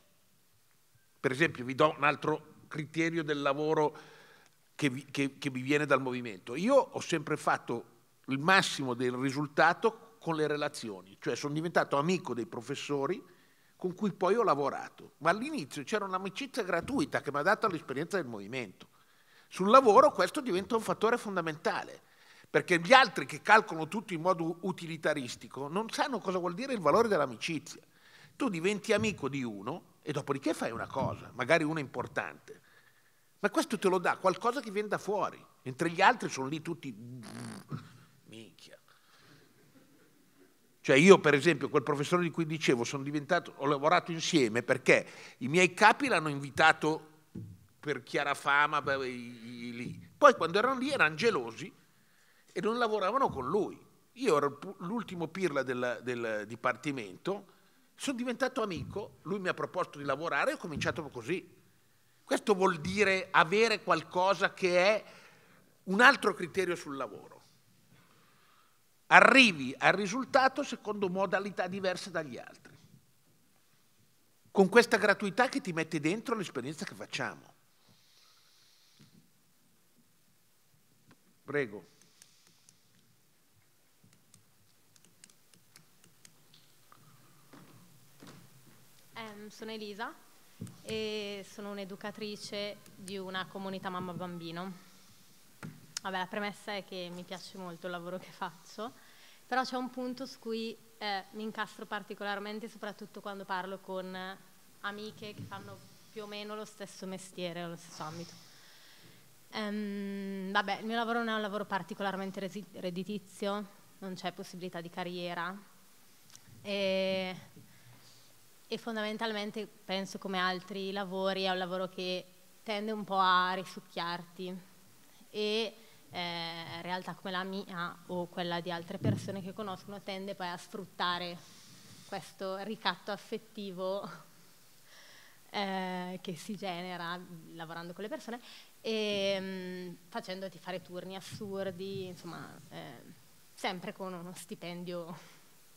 Per esempio, vi do un altro criterio del lavoro che vi, che, che vi viene dal movimento. Io ho sempre fatto il massimo del risultato con le relazioni, cioè sono diventato amico dei professori con cui poi ho lavorato. Ma all'inizio c'era un'amicizia gratuita che mi ha dato l'esperienza del movimento. Sul lavoro questo diventa un fattore fondamentale. Perché gli altri che calcolano tutto in modo utilitaristico non sanno cosa vuol dire il valore dell'amicizia. Tu diventi amico di uno e dopodiché fai una cosa, magari una importante. Ma questo te lo dà qualcosa che viene da fuori, mentre gli altri sono lì tutti... Minchia. Cioè io per esempio, quel professore di cui dicevo, sono diventato, ho lavorato insieme perché i miei capi l'hanno invitato per chiarafama beh, lì. Poi quando erano lì erano gelosi e non lavoravano con lui. Io ero l'ultimo pirla della, del dipartimento, sono diventato amico, lui mi ha proposto di lavorare e ho cominciato così. Questo vuol dire avere qualcosa che è un altro criterio sul lavoro. Arrivi al risultato secondo modalità diverse dagli altri, con questa gratuità che ti mette dentro l'esperienza che facciamo. Prego. Um, sono Elisa e sono un'educatrice di una comunità mamma bambino. Vabbè, la premessa è che mi piace molto il lavoro che faccio, però c'è un punto su cui eh, mi incastro particolarmente, soprattutto quando parlo con amiche che fanno più o meno lo stesso mestiere o lo stesso ambito. Um, vabbè, il mio lavoro non è un lavoro particolarmente redditizio, non c'è possibilità di carriera. E e fondamentalmente penso come altri lavori è un lavoro che tende un po' a risucchiarti e eh, realtà come la mia o quella di altre persone che conoscono tende poi a sfruttare questo ricatto affettivo eh, che si genera lavorando con le persone e ehm, mh, facendoti fare turni assurdi, insomma eh, sempre con uno stipendio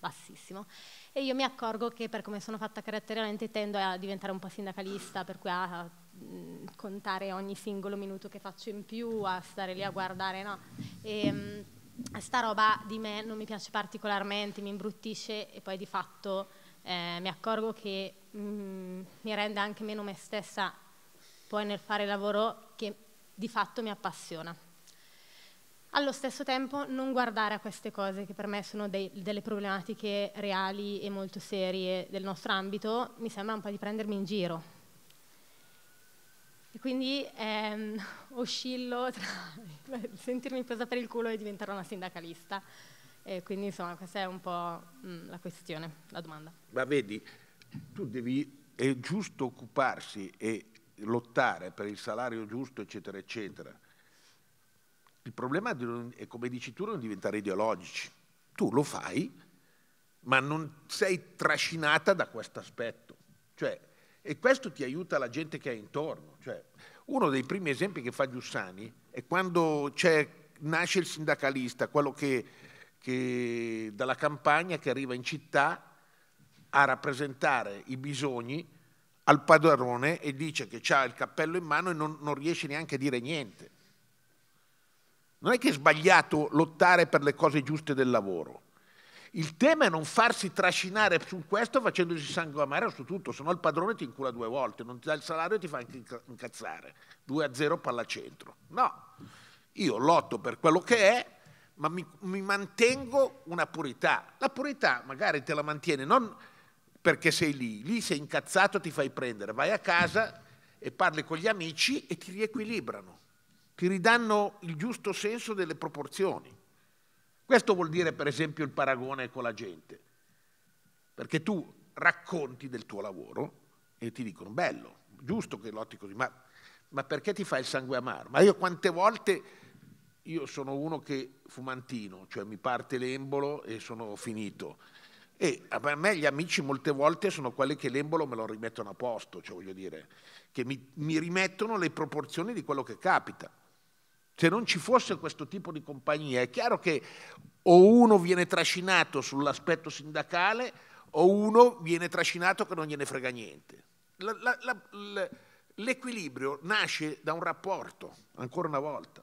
bassissimo. E io mi accorgo che per come sono fatta caratterialmente tendo a diventare un po' sindacalista, per cui a mm, contare ogni singolo minuto che faccio in più, a stare lì a guardare, no? E, ehm, sta roba di me non mi piace particolarmente, mi imbruttisce e poi di fatto eh, mi accorgo che mh, mm, mi rende anche meno me stessa poi nel fare lavoro che di fatto mi appassiona. Allo stesso tempo non guardare a queste cose che per me sono dei, delle problematiche reali e molto serie del nostro ambito mi sembra un po' di prendermi in giro. E quindi ehm, oscillo tra sentirmi presa per il culo e diventare una sindacalista. E quindi insomma questa è un po' mh, mm, la questione, la domanda. Ma vedi, tu devi, è giusto occuparsi e lottare per il salario giusto eccetera eccetera il problema è, come dici tu, non diventare ideologici. Tu lo fai, ma non sei trascinata da questo aspetto. Cioè, e questo ti aiuta la gente che è intorno. Cioè, uno dei primi esempi che fa Giussani è quando nasce il sindacalista, quello che, che dalla campagna che arriva in città a rappresentare i bisogni al padrone e dice che ha il cappello in mano e non, non riesce neanche a dire niente. Non è che è sbagliato lottare per le cose giuste del lavoro. Il tema è non farsi trascinare su questo facendosi sangue amaro su tutto, se no il padrone ti incula due volte, non ti dà il salario e ti fa anche incazzare. 2 a 0 palla centro. No, io lotto per quello che è, ma mi, mi mantengo una purità. La purità magari te la mantiene non perché sei lì, lì sei incazzato ti fai prendere, vai a casa e parli con gli amici e ti riequilibrano che ridanno il giusto senso delle proporzioni. Questo vuol dire per esempio il paragone con la gente, perché tu racconti del tuo lavoro e ti dicono bello, giusto che lotti così, ma, ma perché ti fai il sangue amaro? Ma io quante volte, io sono uno che fumantino, cioè mi parte l'embolo e sono finito. E a me gli amici molte volte sono quelli che l'embolo me lo rimettono a posto, cioè voglio dire, che mi, mi rimettono le proporzioni di quello che capita. Se non ci fosse questo tipo di compagnia, è chiaro che o uno viene trascinato sull'aspetto sindacale o uno viene trascinato che non gliene frega niente. La, la, la, l'equilibrio nasce da un rapporto, ancora una volta.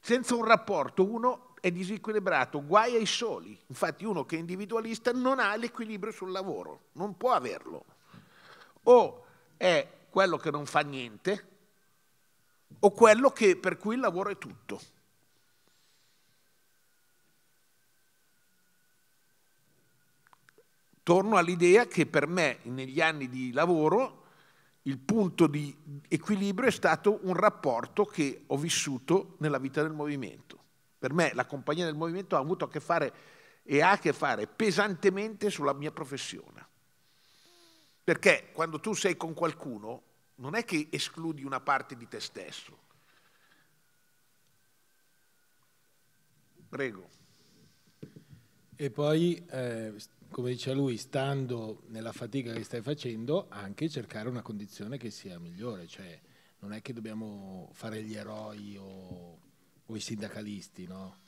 Senza un rapporto uno è disequilibrato, guai ai soli. Infatti uno che è individualista non ha l'equilibrio sul lavoro, non può averlo. O è quello che non fa niente, o quello che, per cui il lavoro è tutto. Torno all'idea che per me negli anni di lavoro il punto di equilibrio è stato un rapporto che ho vissuto nella vita del movimento. Per me la compagnia del movimento ha avuto a che fare e ha a che fare pesantemente sulla mia professione. Perché quando tu sei con qualcuno non è che escludi una parte di te stesso. Prego. E poi, eh, come dice lui, stando nella fatica che stai facendo, anche cercare una condizione che sia migliore, cioè non è che dobbiamo fare gli eroi o, o i sindacalisti, no?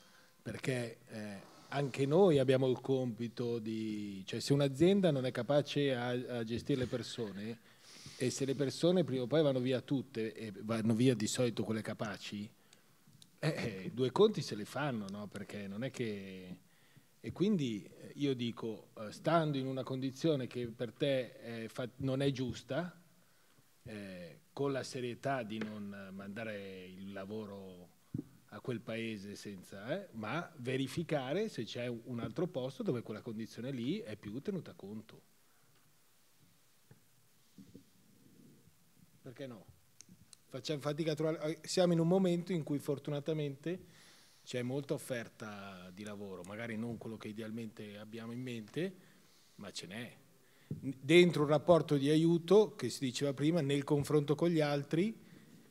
Perché eh, anche noi abbiamo il compito di, cioè se un'azienda non è capace a, a gestire le persone, e se le persone prima o poi vanno via tutte e vanno via di solito quelle capaci, eh, eh, due conti se le fanno, no? Perché non è che... E quindi eh, io dico, eh, stando in una condizione che per te è non è giusta, eh, con la serietà di non mandare il lavoro a quel paese senza, eh, ma verificare se c'è un altro posto dove quella condizione lì è più tenuta conto. perché no? Facciamo fatica a trovare... Eh, siamo in un momento in cui fortunatamente c'è molta offerta di lavoro, magari non quello che idealmente abbiamo in mente, ma ce n'è. Dentro un rapporto di aiuto, che si diceva prima, nel confronto con gli altri,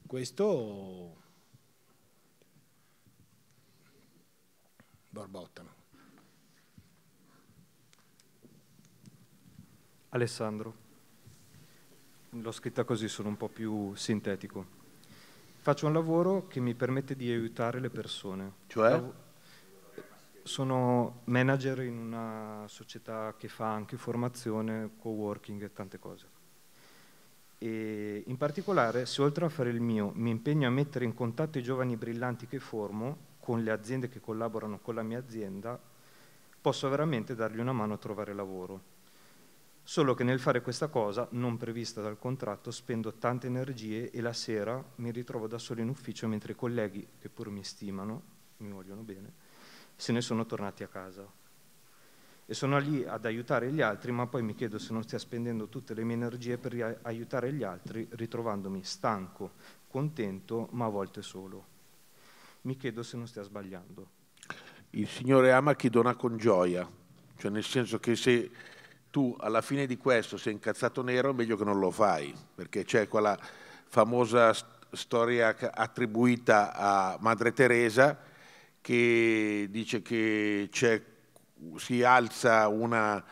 questo borbottano. Alessandro l'ho scritta così, sono un po' più sintetico. Faccio un lavoro che mi permette di aiutare le persone. Cioè? sono manager in una società che fa anche formazione, co-working e tante cose. E in particolare, se oltre a fare il mio, mi impegno a mettere in contatto i giovani brillanti che formo con le aziende che collaborano con la mia azienda, posso veramente dargli una mano a trovare lavoro solo che nel fare questa cosa, non prevista dal contratto, spendo tante energie e la sera mi ritrovo da solo in ufficio mentre i colleghi, che pur mi stimano, mi vogliono bene, se ne sono tornati a casa. E sono lì ad aiutare gli altri, ma poi mi chiedo se non stia spendendo tutte le mie energie per aiutare gli altri, ritrovandomi stanco, contento, ma a volte solo. Mi chiedo se non stia sbagliando. Il Signore ama chi dona con gioia, cioè nel senso che se tu alla fine di questo sei incazzato nero, è meglio che non lo fai, perché c'è quella famosa storia attribuita a Madre Teresa che dice che si alza una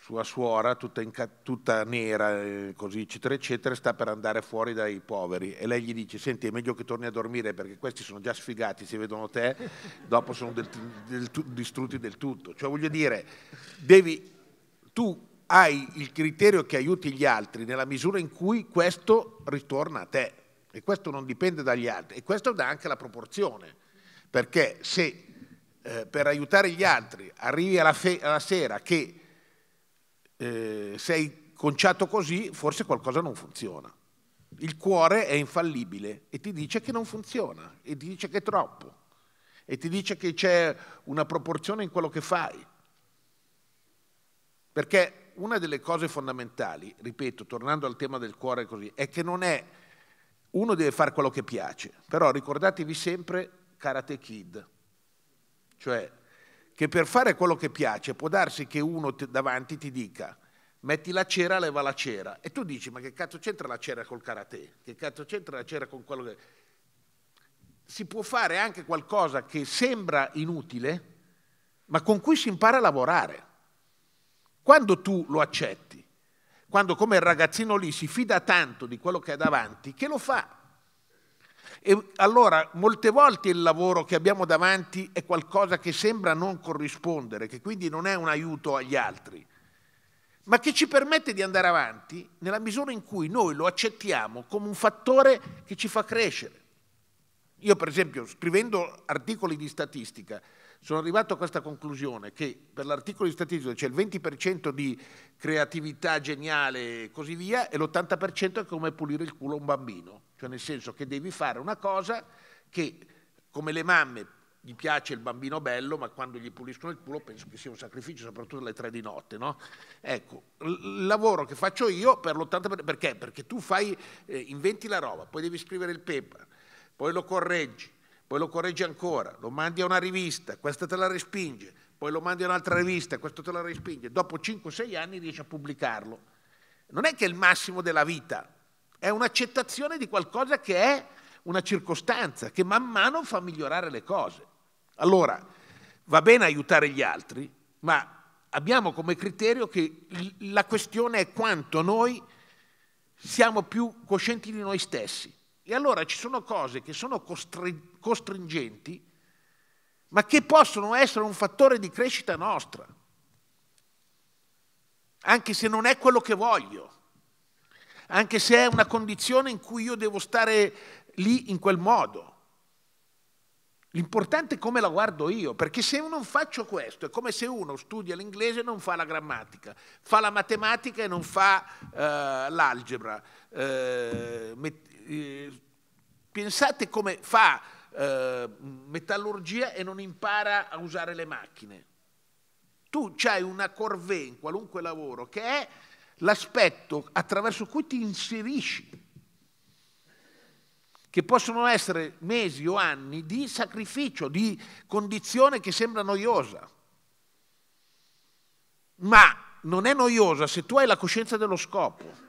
sua suora tutta, tutta nera, eh, così eccetera eccetera, sta per andare fuori dai poveri e lei gli dice senti è meglio che torni a dormire perché questi sono già sfigati, se vedono te dopo sono del, del, distrutti del tutto. Cioè voglio dire, devi tu hai il criterio che aiuti gli altri nella misura in cui questo ritorna a te e questo non dipende dagli altri e questo dà anche la proporzione perché se eh, per aiutare gli altri arrivi alla, alla sera che eh, sei conciato così forse qualcosa non funziona il cuore è infallibile e ti dice che non funziona e ti dice che è troppo e ti dice che c'è una proporzione in quello che fai perché una delle cose fondamentali, ripeto, tornando al tema del cuore così, è che non è uno deve fare quello che piace, però ricordatevi sempre Karate Kid, cioè che per fare quello che piace può darsi che uno davanti ti dica metti la cera, leva la cera e tu dici ma che cazzo c'entra la cera col karate? Che cazzo c'entra la cera con quello che... Si può fare anche qualcosa che sembra inutile ma con cui si impara a lavorare. Quando tu lo accetti, quando come il ragazzino lì si fida tanto di quello che è davanti, che lo fa. E allora molte volte il lavoro che abbiamo davanti è qualcosa che sembra non corrispondere, che quindi non è un aiuto agli altri, ma che ci permette di andare avanti nella misura in cui noi lo accettiamo come un fattore che ci fa crescere. Io per esempio scrivendo articoli di statistica sono arrivato a questa conclusione che per l'articolo di statistica c'è il 20% di creatività geniale e così via e l'80% è come pulire il culo a un bambino, cioè nel senso che devi fare una cosa che come le mamme gli piace il bambino bello, ma quando gli puliscono il culo penso che sia un sacrificio, soprattutto alle tre di notte. No? Ecco, il lavoro che faccio io per l'80%, perché? Perché tu fai, eh, inventi la roba, poi devi scrivere il paper, poi lo correggi, poi lo corregge ancora, lo mandi a una rivista, questa te la respinge, poi lo mandi a un'altra rivista, questo te la respinge, dopo 5-6 anni riesce a pubblicarlo. Non è che è il massimo della vita, è un'accettazione di qualcosa che è una circostanza, che man mano fa migliorare le cose. Allora, va bene aiutare gli altri, ma abbiamo come criterio che la questione è quanto noi siamo più coscienti di noi stessi e allora ci sono cose che sono costringenti, ma che possono essere un fattore di crescita nostra, anche se non è quello che voglio, anche se è una condizione in cui io devo stare lì in quel modo. L'importante è come la guardo io, perché se non faccio questo è come se uno studia l'inglese e non fa la grammatica, fa la matematica e non fa eh, l'algebra, eh, met- eh, pensate come fa eh, metallurgia e non impara a usare le macchine. Tu hai una corvée in qualunque lavoro che è l'aspetto attraverso cui ti inserisci, che possono essere mesi o anni di sacrificio, di condizione che sembra noiosa. Ma non è noiosa se tu hai la coscienza dello scopo.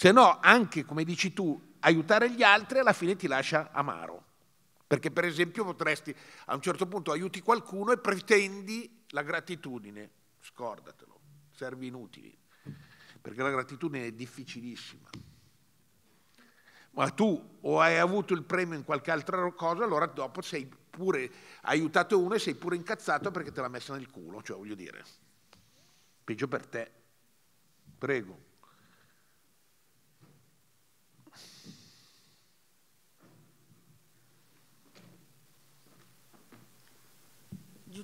Se no, anche come dici tu, aiutare gli altri alla fine ti lascia amaro. Perché per esempio potresti a un certo punto aiuti qualcuno e pretendi la gratitudine. Scordatelo, servi inutili. Perché la gratitudine è difficilissima. Ma tu o hai avuto il premio in qualche altra cosa, allora dopo sei pure aiutato uno e sei pure incazzato perché te l'ha messa nel culo, cioè voglio dire. Peggio per te. Prego.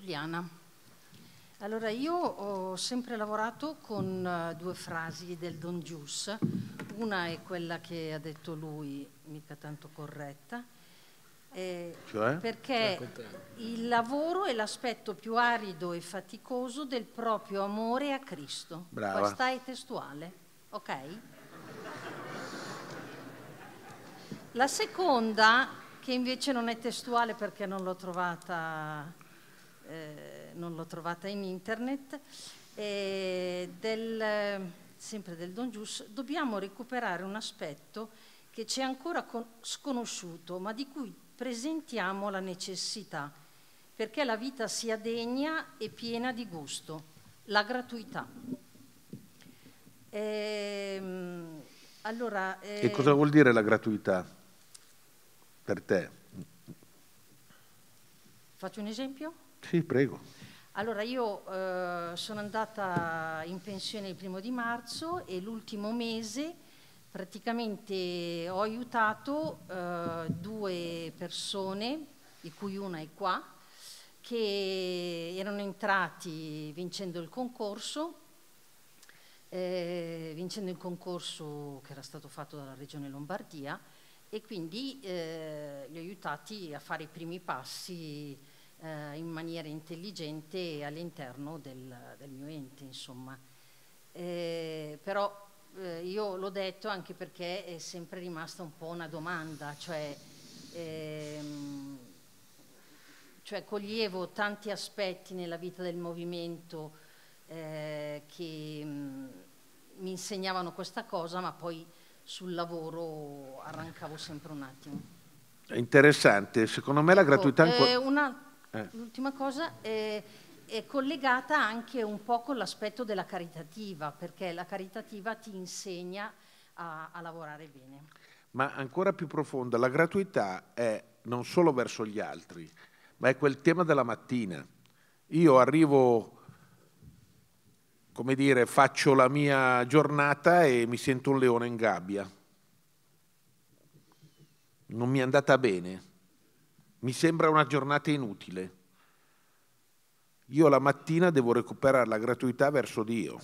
Giuliana. Allora, io ho sempre lavorato con eh, due frasi del Don Gius. Una è quella che ha detto lui, mica tanto corretta, eh, cioè? perché cioè, il lavoro è l'aspetto più arido e faticoso del proprio amore a Cristo. Brava. Questa è testuale, ok? La seconda, che invece non è testuale perché non l'ho trovata eh, non l'ho trovata in internet, eh, del, sempre del Don Gius, dobbiamo recuperare un aspetto che c'è è ancora sconosciuto, ma di cui presentiamo la necessità, perché la vita sia degna e piena di gusto, la gratuità. Ehm, allora, eh... E cosa vuol dire la gratuità per te? Faccio un esempio? Sì, prego. Allora io eh, sono andata in pensione il primo di marzo e l'ultimo mese praticamente ho aiutato eh, due persone, di cui una è qua, che erano entrati vincendo il concorso, eh, vincendo il concorso che era stato fatto dalla Regione Lombardia e quindi eh, li ho aiutati a fare i primi passi eh, in maniera intelligente all'interno del, del, mio ente. Insomma. Eh, però eh, io l'ho detto anche perché è sempre rimasta un po' una domanda, cioè, ehm, cioè coglievo tanti aspetti nella vita del movimento eh, che mh, mm, mi insegnavano questa cosa, ma poi sul lavoro arrancavo sempre un attimo. È interessante, secondo me la ecco, gratuità... Ecco, eh, una eh. L'ultima cosa è, è, collegata anche un po' con l'aspetto della caritativa, perché la caritativa ti insegna a, a lavorare bene. Ma ancora più profonda, la gratuità è non solo verso gli altri, ma è quel tema della mattina. Io arrivo, come dire, faccio la mia giornata e mi sento un leone in gabbia. Non mi è andata bene mi sembra una giornata inutile. Io la mattina devo recuperare la gratuità verso Dio.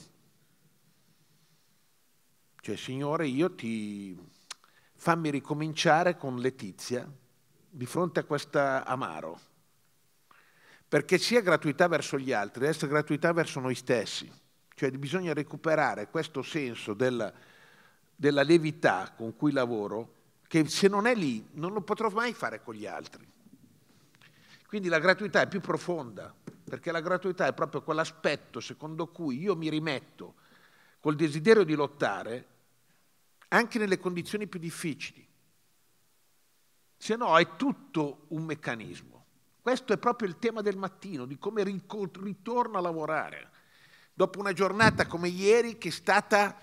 Cioè, Signore, io ti fammi ricominciare con Letizia di fronte a questo amaro. Perché sia gratuità verso gli altri, deve essere gratuità verso noi stessi. Cioè bisogna recuperare questo senso della, della levità con cui lavoro, che se non è lì non lo potrò mai fare con gli altri. Quindi la gratuità è più profonda, perché la gratuità è proprio quell'aspetto secondo cui io mi rimetto col desiderio di lottare anche nelle condizioni più difficili. Se no è tutto un meccanismo. Questo è proprio il tema del mattino, di come ritorno a lavorare dopo una giornata come ieri che è stata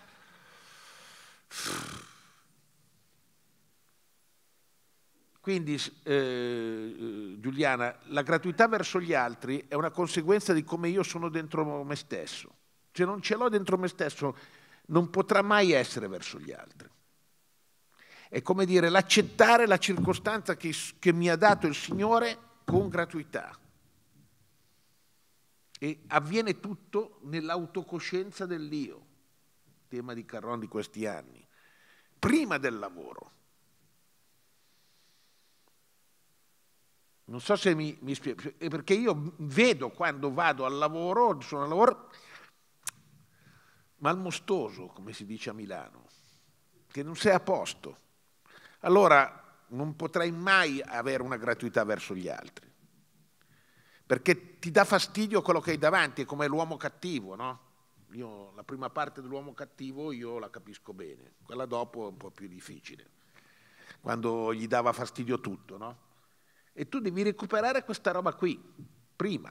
Quindi, eh, eh, Giuliana, la gratuità verso gli altri è una conseguenza di come io sono dentro me stesso. Se non ce l'ho dentro me stesso, non potrà mai essere verso gli altri. È come dire l'accettare la circostanza che, che mi ha dato il Signore con gratuità. E avviene tutto nell'autocoscienza dell'io, tema di Carron di questi anni, prima del lavoro. Non so se mi, mi spiego, cioè, perché io vedo quando vado al lavoro, sono al lavoro malmostoso, come si dice a Milano, che non sei a posto. Allora non potrai mai avere una gratuità verso gli altri, perché ti dà fastidio quello che hai davanti, è come l'uomo cattivo, no? Io, la prima parte dell'uomo cattivo io la capisco bene, quella dopo è un po' più difficile, quando gli dava fastidio tutto, no? E tu devi recuperare questa roba qui, prima.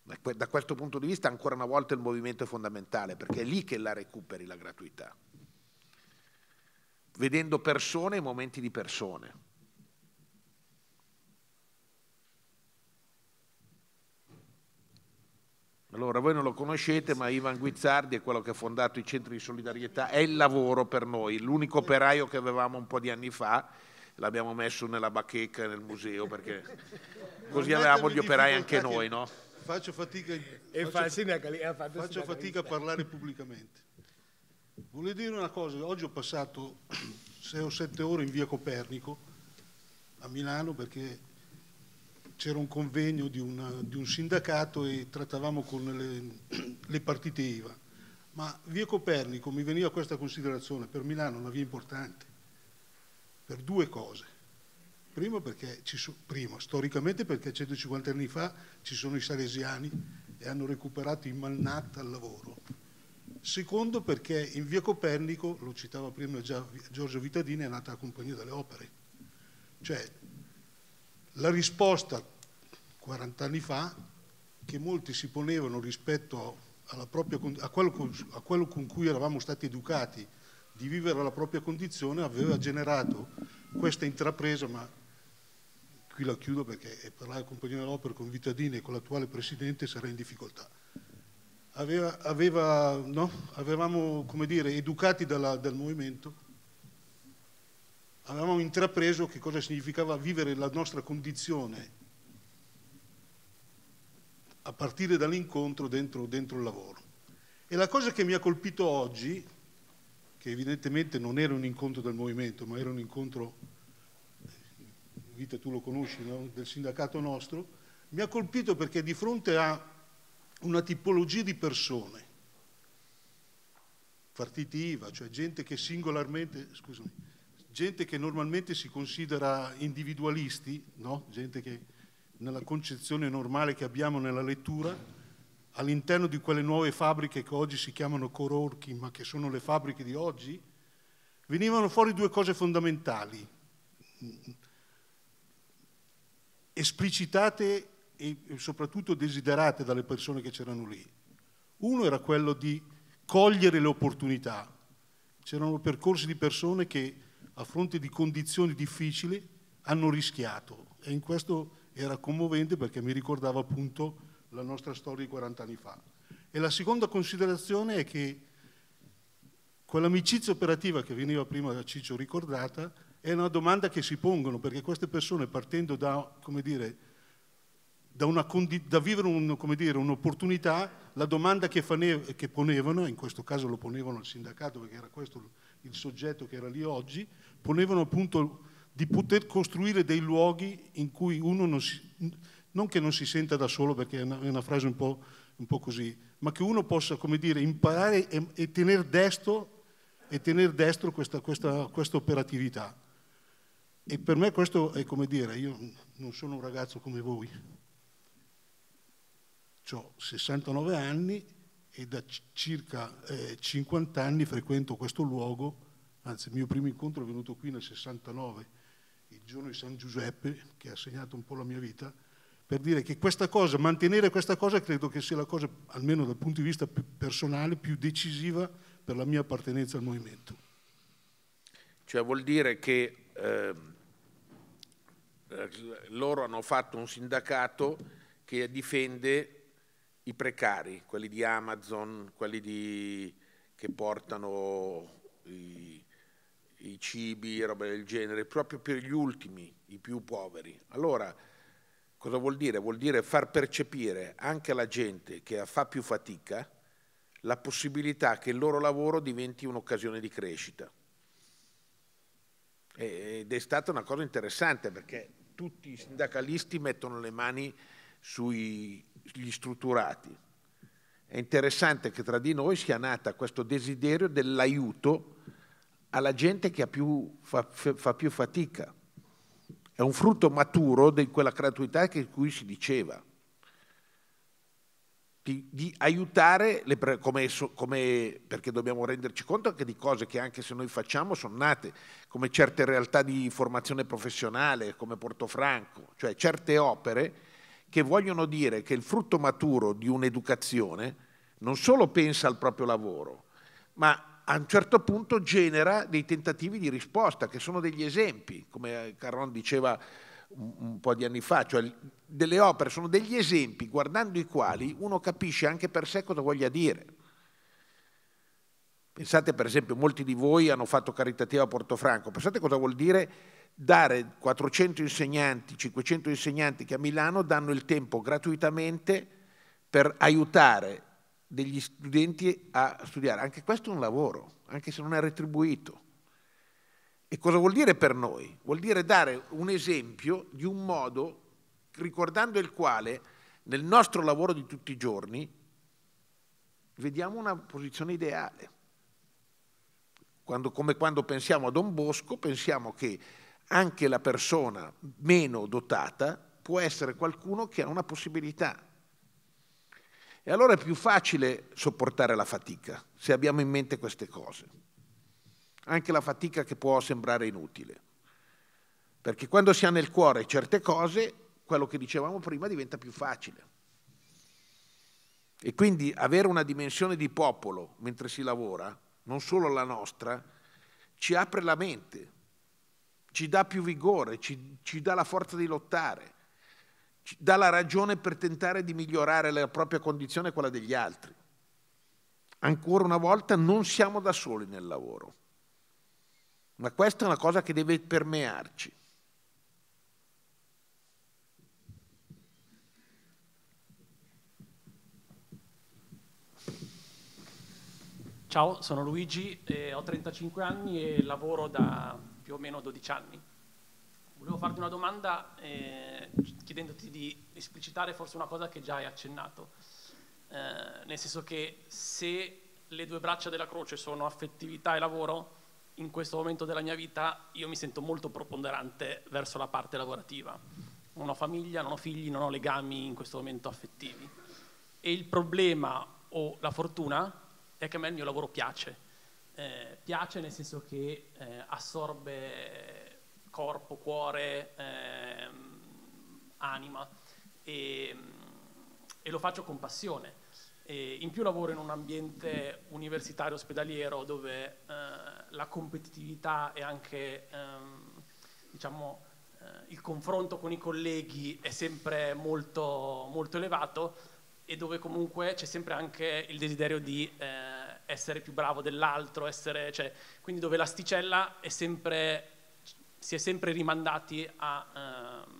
Da questo punto di vista ancora una volta il movimento è fondamentale, perché è lì che la recuperi la gratuità. Vedendo persone e momenti di persone. Allora, voi non lo conoscete, ma Ivan Guizzardi è quello che ha fondato i centri di solidarietà, è il lavoro per noi, l'unico operaio che avevamo un po' di anni fa l'abbiamo messo nella bacheca nel museo perché così avevamo gli operai anche noi, no? Faccio fatica, e faccio, faccio fatica a parlare pubblicamente. Volevo dire una cosa, oggi ho passato 6 o 7 ore in via Copernico a Milano perché c'era un convegno di, una, di, un sindacato e trattavamo con le, le partite IVA. Ma via Copernico mi veniva questa considerazione, per Milano è una via importante per due cose. Primo, perché so, primo, storicamente perché 150 anni fa ci sono i salesiani e hanno recuperato in malnata il lavoro. Secondo, perché in via Copernico, lo citava prima già Giorgio Vitadini, è nata la Compagnia delle Opere. Cioè, la risposta 40 anni fa che molti si ponevano rispetto propria, a, quello, a quello con cui eravamo stati educati di vivere la propria condizione aveva generato questa intrapresa, ma qui la chiudo perché parlare con Compagnia dell'Opera, con Vitadini e con l'attuale Presidente sarà in difficoltà. Aveva, aveva, no? Avevamo, come dire, educati dalla, dal movimento, avevamo intrapreso che cosa significava vivere la nostra condizione a partire dall'incontro dentro, dentro, il lavoro. E la cosa che mi ha colpito oggi, che evidentemente non era un incontro del movimento, ma era un incontro, Vita tu lo conosci, no? del sindacato nostro, mi ha colpito perché di fronte a una tipologia di persone, partiti IVA, cioè gente che singolarmente, scusami, gente che normalmente si considera individualisti, no? gente che nella concezione normale che abbiamo nella lettura, all'interno di quelle nuove fabbriche che oggi si chiamano co-working, ma che sono le fabbriche di oggi, venivano fuori due cose fondamentali, mm, esplicitate e soprattutto desiderate dalle persone che c'erano lì. Uno era quello di cogliere le opportunità. C'erano percorsi di persone che a fronte di condizioni difficili hanno rischiato e in questo era commovente perché mi ricordava appunto la nostra storia di 40 anni fa. E la seconda considerazione è che quell'amicizia operativa che veniva prima da Ciccio ricordata è una domanda che si pongono perché queste persone partendo da, dire, da, una, da vivere un'opportunità, la domanda che, fane, che ponevano, in questo caso lo ponevano al sindacato perché era questo il soggetto che era lì oggi, ponevano appunto di poter costruire dei luoghi in cui uno non si non che non si senta da solo perché è una, è una frase un po', un po', così, ma che uno possa, come dire, imparare e, e tenere destro, e tener destro questa, questa, questa operatività. E per me questo è come dire, io non sono un ragazzo come voi, ho 69 anni e da circa eh, 50 anni frequento questo luogo, anzi il mio primo incontro è venuto qui nel 69, il giorno di San Giuseppe, che ha segnato un po' la mia vita, per dire che questa cosa, mantenere questa cosa credo che sia la cosa, almeno dal punto di vista più personale, più decisiva per la mia appartenenza al movimento. Cioè vuol dire che eh, loro hanno fatto un sindacato che difende i precari, quelli di Amazon, quelli di, che portano i, i cibi, roba del genere, proprio per gli ultimi, i più poveri. Allora, Cosa vuol dire? Vuol dire far percepire anche alla gente che fa più fatica la possibilità che il loro lavoro diventi un'occasione di crescita. Ed è stata una cosa interessante perché tutti i sindacalisti mettono le mani sugli strutturati. È interessante che tra di noi sia nata questo desiderio dell'aiuto alla gente che più, fa, fa più fatica. È un frutto maturo di quella gratuità di cui si diceva, di, di aiutare, le, come, come, perché dobbiamo renderci conto anche di cose che anche se noi facciamo sono nate, come certe realtà di formazione professionale, come Portofranco, cioè certe opere che vogliono dire che il frutto maturo di un'educazione non solo pensa al proprio lavoro, ma a un certo punto genera dei tentativi di risposta, che sono degli esempi, come eh, Caron diceva un, po' di anni fa, cioè delle opere sono degli esempi guardando i quali uno capisce anche per sé cosa voglia dire. Pensate per esempio, molti di voi hanno fatto caritativa a Portofranco, pensate cosa vuol dire dare 400 insegnanti, 500 insegnanti che a Milano danno il tempo gratuitamente per aiutare degli studenti a studiare. Anche questo è un lavoro, anche se non è retribuito. E cosa vuol dire per noi? Vuol dire dare un esempio di un modo ricordando il quale nel nostro lavoro di tutti i giorni vediamo una posizione ideale. Quando, come quando pensiamo a Don Bosco, pensiamo che anche la persona meno dotata può essere qualcuno che ha una possibilità e allora è più facile sopportare la fatica, se abbiamo in mente queste cose. Anche la fatica che può sembrare inutile. Perché quando si ha nel cuore certe cose, quello che dicevamo prima diventa più facile. E quindi avere una dimensione di popolo mentre si lavora, non solo la nostra, ci apre la mente, ci dà più vigore, ci, ci dà la forza di lottare dà la ragione per tentare di migliorare la propria condizione e quella degli altri. Ancora una volta non siamo da soli nel lavoro, ma questa è una cosa che deve permearci. Ciao, sono Luigi, eh, ho 35 anni e lavoro da più o meno 12 anni volevo farti una domanda eh, chiedendoti di esplicitare forse una cosa che già hai accennato, eh, nel senso che se le due braccia della croce sono affettività e lavoro, in questo momento della mia vita io mi sento molto preponderante verso la parte lavorativa. Non ho famiglia, non ho figli, non ho legami in questo momento affettivi. E il problema o la fortuna è che a me il mio lavoro piace. Eh, piace nel senso che eh, assorbe corpo, cuore, eh, anima e, e, lo faccio con passione. E in più lavoro in un ambiente universitario ospedaliero dove eh, la competitività e anche ehm, diciamo, eh, il confronto con i colleghi è sempre molto, molto elevato e dove comunque c'è sempre anche il desiderio di eh, essere più bravo dell'altro, essere, cioè, quindi dove l'asticella è sempre si è sempre rimandati a, eh,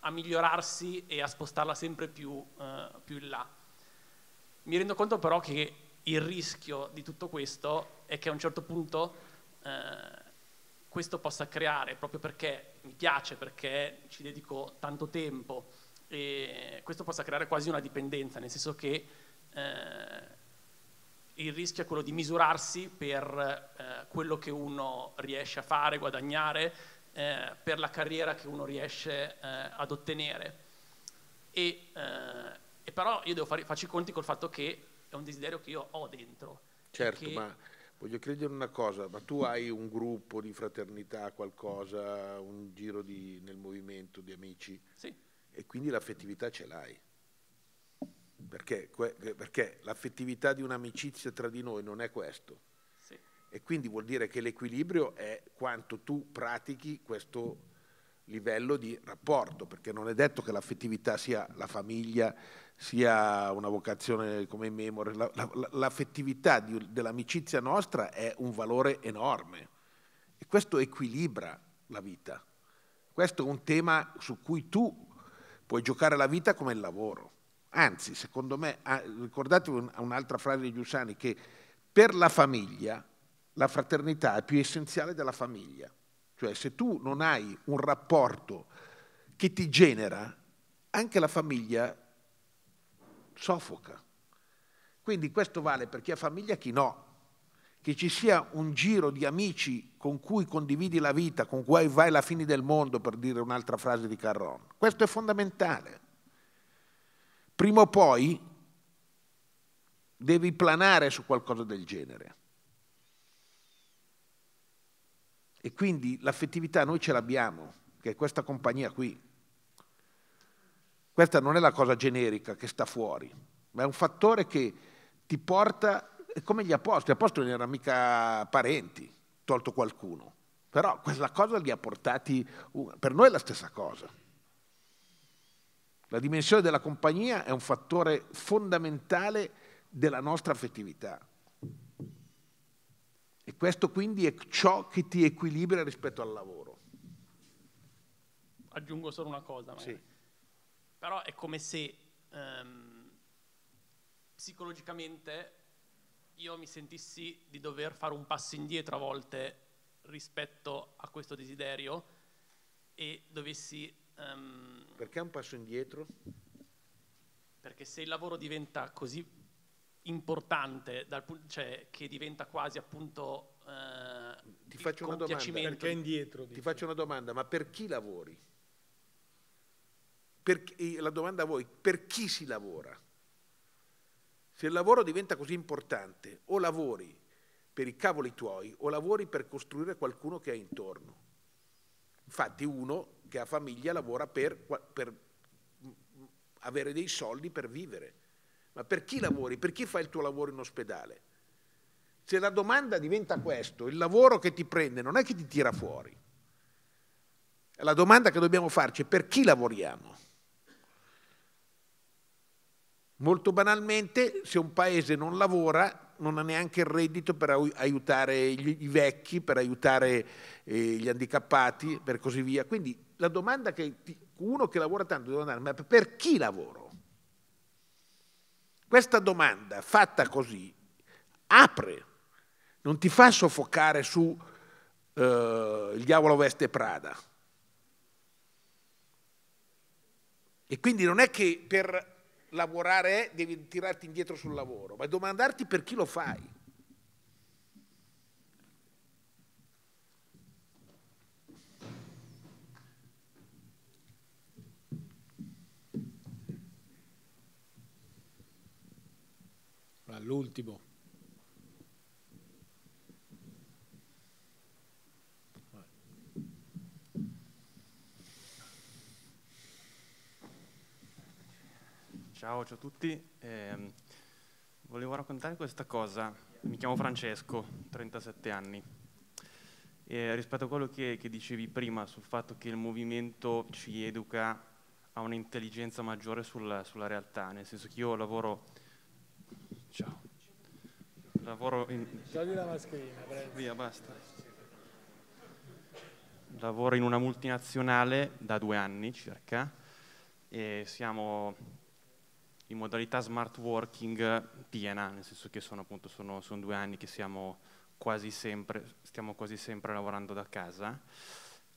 a migliorarsi e a spostarla sempre più, eh, più, in là. Mi rendo conto però che il rischio di tutto questo è che a un certo punto eh, questo possa creare, proprio perché mi piace, perché ci dedico tanto tempo, questo possa creare quasi una dipendenza, nel senso che eh, il rischio è quello di misurarsi per eh, quello che uno riesce a fare, guadagnare, eh, per la carriera che uno riesce eh, ad ottenere. E, eh, e però io devo fare, faccio i conti col fatto che è un desiderio che io ho dentro. Certo, che... ma voglio credere una cosa, ma tu hai un gruppo di fraternità, qualcosa, un giro di, nel movimento di amici? Sì. E quindi l'affettività ce l'hai perché, eh, perché l'affettività di un'amicizia tra di noi non è questo. Sì. E quindi vuol dire che l'equilibrio è quanto tu pratichi questo livello di rapporto, perché non è detto che l'affettività sia la famiglia, sia una vocazione come in memoria, la, la, l'affettività di, dell'amicizia nostra è un valore enorme e questo equilibra la vita. Questo è un tema su cui tu puoi giocare la vita come il lavoro. Anzi, secondo me, ah, ricordatevi un'altra frase di Giussani, che per la famiglia la fraternità è più essenziale della famiglia. Cioè se tu non hai un rapporto che ti genera, anche la famiglia soffoca. Quindi questo vale per chi ha famiglia e chi no. Che ci sia un giro di amici con cui condividi la vita, con cui vai alla fine del mondo, per dire un'altra frase di Carron. Questo è fondamentale prima o poi devi planare su qualcosa del genere. E quindi l'affettività noi ce l'abbiamo, che è questa compagnia qui. Questa non è la cosa generica che sta fuori, ma è un fattore che ti porta, come gli apostoli, gli apostoli non erano mica parenti, tolto qualcuno, però quella cosa li ha portati, per noi è la stessa cosa. La dimensione della compagnia è un fattore fondamentale della nostra affettività. E questo quindi è ciò che ti equilibra rispetto al lavoro. Aggiungo solo una cosa. Sì. Però è come se ehm, psicologicamente io mi sentissi di dover fare un passo indietro a volte rispetto a questo desiderio e dovessi... Ehm, perché è un passo indietro? Perché se il lavoro diventa così importante, dal, cioè che diventa quasi appunto... Eh, ti faccio una domanda, perché indietro? Dice. Ti faccio una domanda, ma per chi lavori? Per, eh, la domanda a voi, per chi si lavora? Se il lavoro diventa così importante, o lavori per i cavoli tuoi o lavori per costruire qualcuno che hai intorno. Infatti uno che la famiglia lavora per, per avere dei soldi per vivere. Ma per chi lavori? Per chi fai il tuo lavoro in ospedale? Se la domanda diventa questo, il lavoro che ti prende non è che ti tira fuori. La domanda che dobbiamo farci è per chi lavoriamo? Molto banalmente, se un paese non lavora, non ha neanche il reddito per aiutare i vecchi, per aiutare eh, gli handicappati, per così via. Quindi la domanda che uno che lavora tanto deve andare, ma per chi lavoro? Questa domanda fatta così apre, non ti fa soffocare su eh, il diavolo veste Prada. E quindi non è che per lavorare eh, devi tirarti indietro sul lavoro, ma domandarti per chi lo fai. all'ultimo. Ciao, ciao a tutti. Eh, volevo raccontare questa cosa. Mi chiamo Francesco, 37 anni. Eh, rispetto a quello che, che dicevi prima sul fatto che il movimento ci educa a un'intelligenza maggiore sul, sulla realtà, nel senso che io lavoro Ciao. Lavoro in... Togli la mascherina, prego. Via, basta. Lavoro in una multinazionale da due anni circa e siamo in modalità smart working piena, nel senso che sono, appunto, sono, sono due anni che quasi sempre, stiamo quasi sempre lavorando da casa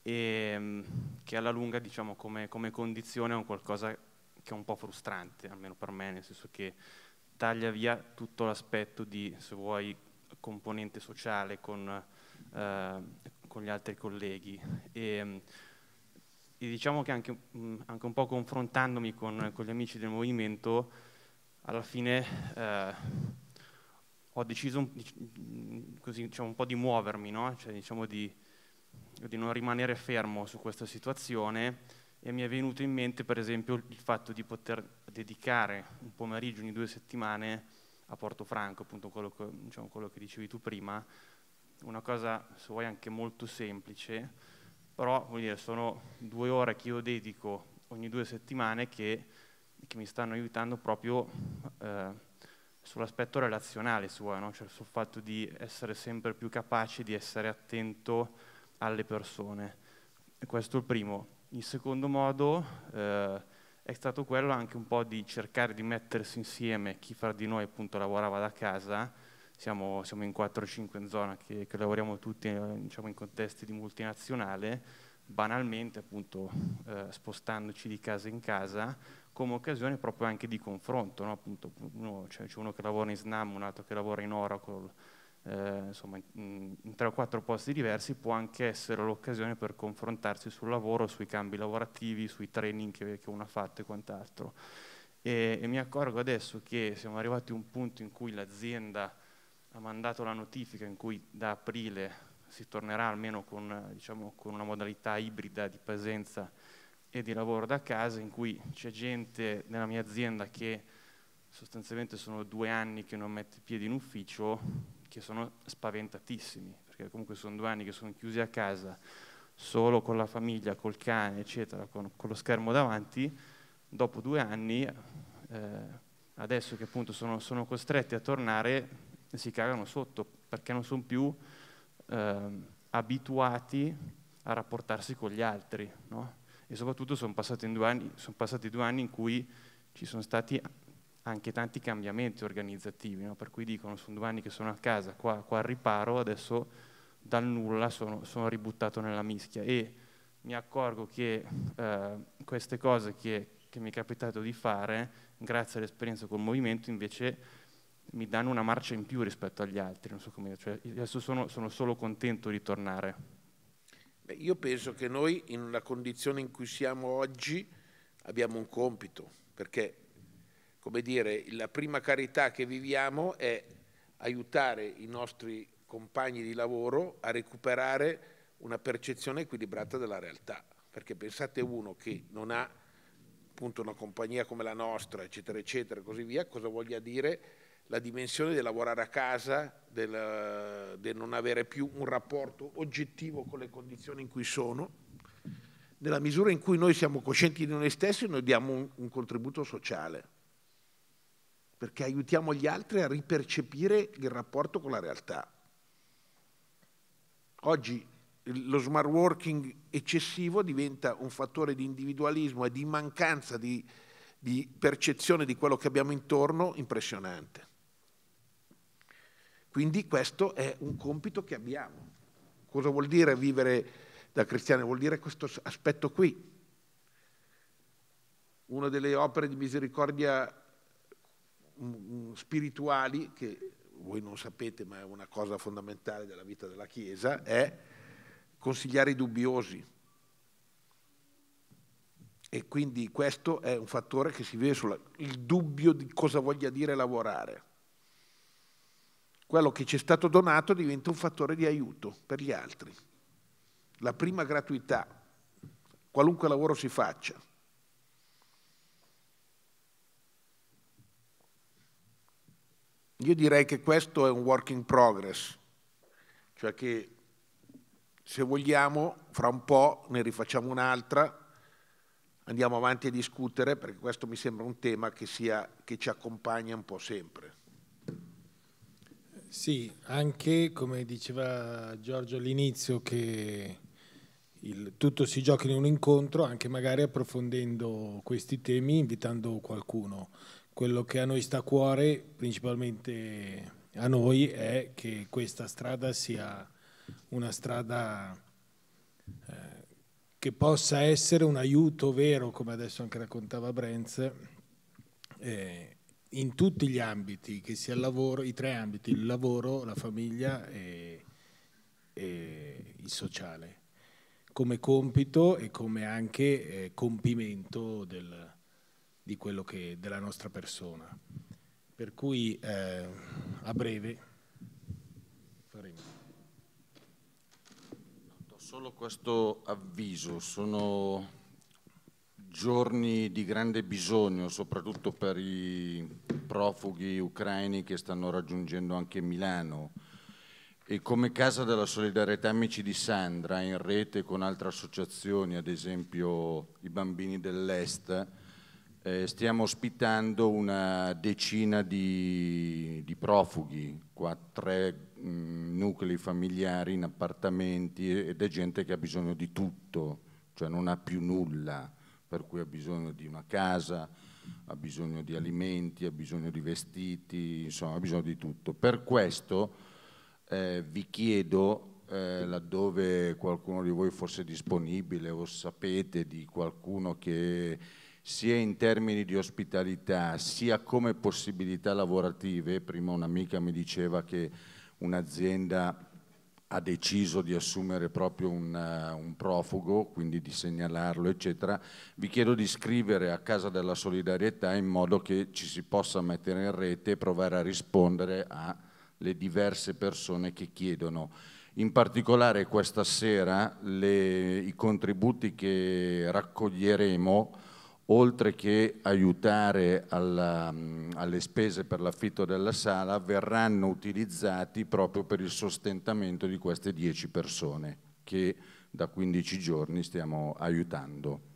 e mm, che alla lunga diciamo, come, come condizione è un qualcosa che è un po' frustrante, almeno per me, nel senso che taglia via tutto l'aspetto di, se vuoi, componente sociale con, eh, con gli altri colleghi. E, e diciamo che anche, anche, un po' confrontandomi con, con, gli amici del movimento, alla fine eh, ho deciso così, diciamo, un po' di muovermi, no? cioè, diciamo di, di non rimanere fermo su questa situazione e mi è venuto in mente per esempio il fatto di poter dedicare un pomeriggio ogni due settimane a Porto Franco, appunto quello che, diciamo, quello che dicevi tu prima, una cosa se vuoi anche molto semplice, però dire, sono due ore che io dedico ogni due settimane che, che mi stanno aiutando proprio eh, sull'aspetto relazionale suo, no? cioè sul fatto di essere sempre più capace di essere attento alle persone. E questo è il primo. In secondo modo eh, è stato quello anche un po' di cercare di mettersi insieme chi fra di noi appunto lavorava da casa, siamo, siamo in 4-5 in zona che, che lavoriamo tutti eh, diciamo, in contesti di multinazionale, banalmente appunto eh, spostandoci di casa in casa come occasione proprio anche di confronto, no? appunto, uno, cioè, c'è uno che lavora in SNAM, un altro che lavora in Oracle, eh, insomma, in, in tre o quattro posti diversi può anche essere l'occasione per confrontarsi sul lavoro, sui cambi lavorativi, sui training che, che uno ha fatto e quant'altro. E, e mi accorgo adesso che siamo arrivati a un punto in cui l'azienda ha mandato la notifica in cui da aprile si tornerà almeno con, diciamo, con, una modalità ibrida di presenza e di lavoro da casa in cui c'è gente nella mia azienda che sostanzialmente sono due anni che non mette piede in ufficio che sono spaventatissimi, perché comunque sono due anni che sono chiusi a casa, solo con la famiglia, col cane, eccetera, con, con lo schermo davanti, dopo due anni, eh, adesso che appunto sono, sono, costretti a tornare, si cagano sotto, perché non sono più eh, abituati a rapportarsi con gli altri, no? E soprattutto sono passati, anni, sono passati due anni in cui ci sono stati anche tanti cambiamenti organizzativi, no? per cui dicono sono due anni che sono a casa, qua, qua al riparo, adesso dal nulla sono, sono, ributtato nella mischia e mi accorgo che eh, queste cose che, che mi è capitato di fare, grazie all'esperienza col movimento, invece mi danno una marcia in più rispetto agli altri, non so come dire, cioè, adesso sono, sono solo contento di tornare. Beh, io penso che noi, in una condizione in cui siamo oggi, abbiamo un compito, perché come dire, la prima carità che viviamo è aiutare i nostri compagni di lavoro a recuperare una percezione equilibrata della realtà. Perché pensate uno che non ha appunto una compagnia come la nostra, eccetera, eccetera, e così via, cosa voglia dire la dimensione del lavorare a casa, del, del non avere più un rapporto oggettivo con le condizioni in cui sono, nella misura in cui noi siamo coscienti di noi stessi, noi diamo un, un contributo sociale perché aiutiamo gli altri a ripercepire il rapporto con la realtà. Oggi lo smart working eccessivo diventa un fattore di individualismo e di mancanza di, di percezione di quello che abbiamo intorno impressionante. Quindi questo è un compito che abbiamo. Cosa vuol dire vivere da cristiano? Vuol dire questo aspetto qui. Una delle opere di misericordia Mm, mm, spirituali, che voi non sapete ma è una cosa fondamentale della vita della Chiesa, è consigliare i dubbiosi. E quindi questo è un fattore che si vede sul dubbio di cosa voglia dire lavorare. Quello che ci è stato donato diventa un fattore di aiuto per gli altri. La prima gratuità, qualunque lavoro si faccia. Io direi che questo è un work in progress, cioè che se vogliamo fra un po' ne rifacciamo un'altra, andiamo avanti a discutere perché questo mi sembra un tema che, sia, che ci accompagna un po' sempre. Sì, anche come diceva Giorgio all'inizio che il, tutto si gioca in un incontro, anche magari approfondendo questi temi, invitando qualcuno. Quello che a noi sta a cuore, principalmente a noi, è che questa strada sia una strada eh, che possa essere un aiuto vero, come adesso anche raccontava Brenz, eh, in tutti gli ambiti, che sia il lavoro, i tre ambiti, il lavoro, la famiglia e, e il sociale, come compito e come anche eh, compimento del, di quello che, della nostra persona. Per cui eh, a breve faremo. Solo questo avviso, sono giorni di grande bisogno, soprattutto per i profughi ucraini che stanno raggiungendo anche Milano. E come Casa della Solidarietà Amici di Sandra, in rete con altre associazioni, ad esempio i bambini dell'Est, eh, stiamo ospitando una decina di, di profughi, qua tre mh, mm, nuclei familiari in appartamenti ed è gente che ha bisogno di tutto, cioè non ha più nulla, per cui ha bisogno di una casa, ha bisogno di alimenti, ha bisogno di vestiti, insomma ha bisogno di tutto. Per questo eh, vi chiedo, eh, laddove qualcuno di voi fosse disponibile o sapete di qualcuno che sia in termini di ospitalità, sia come possibilità lavorative. Prima un'amica mi diceva che un'azienda ha deciso di assumere proprio un, uh, un, profugo, quindi di segnalarlo, eccetera, vi chiedo di scrivere a Casa della Solidarietà in modo che ci si possa mettere in rete e provare a rispondere alle diverse persone che chiedono. In particolare questa sera le, i contributi che raccoglieremo oltre che aiutare alla, mm, alle spese per l'affitto della sala, verranno utilizzati proprio per il sostentamento di queste 10 persone che da 15 giorni stiamo aiutando.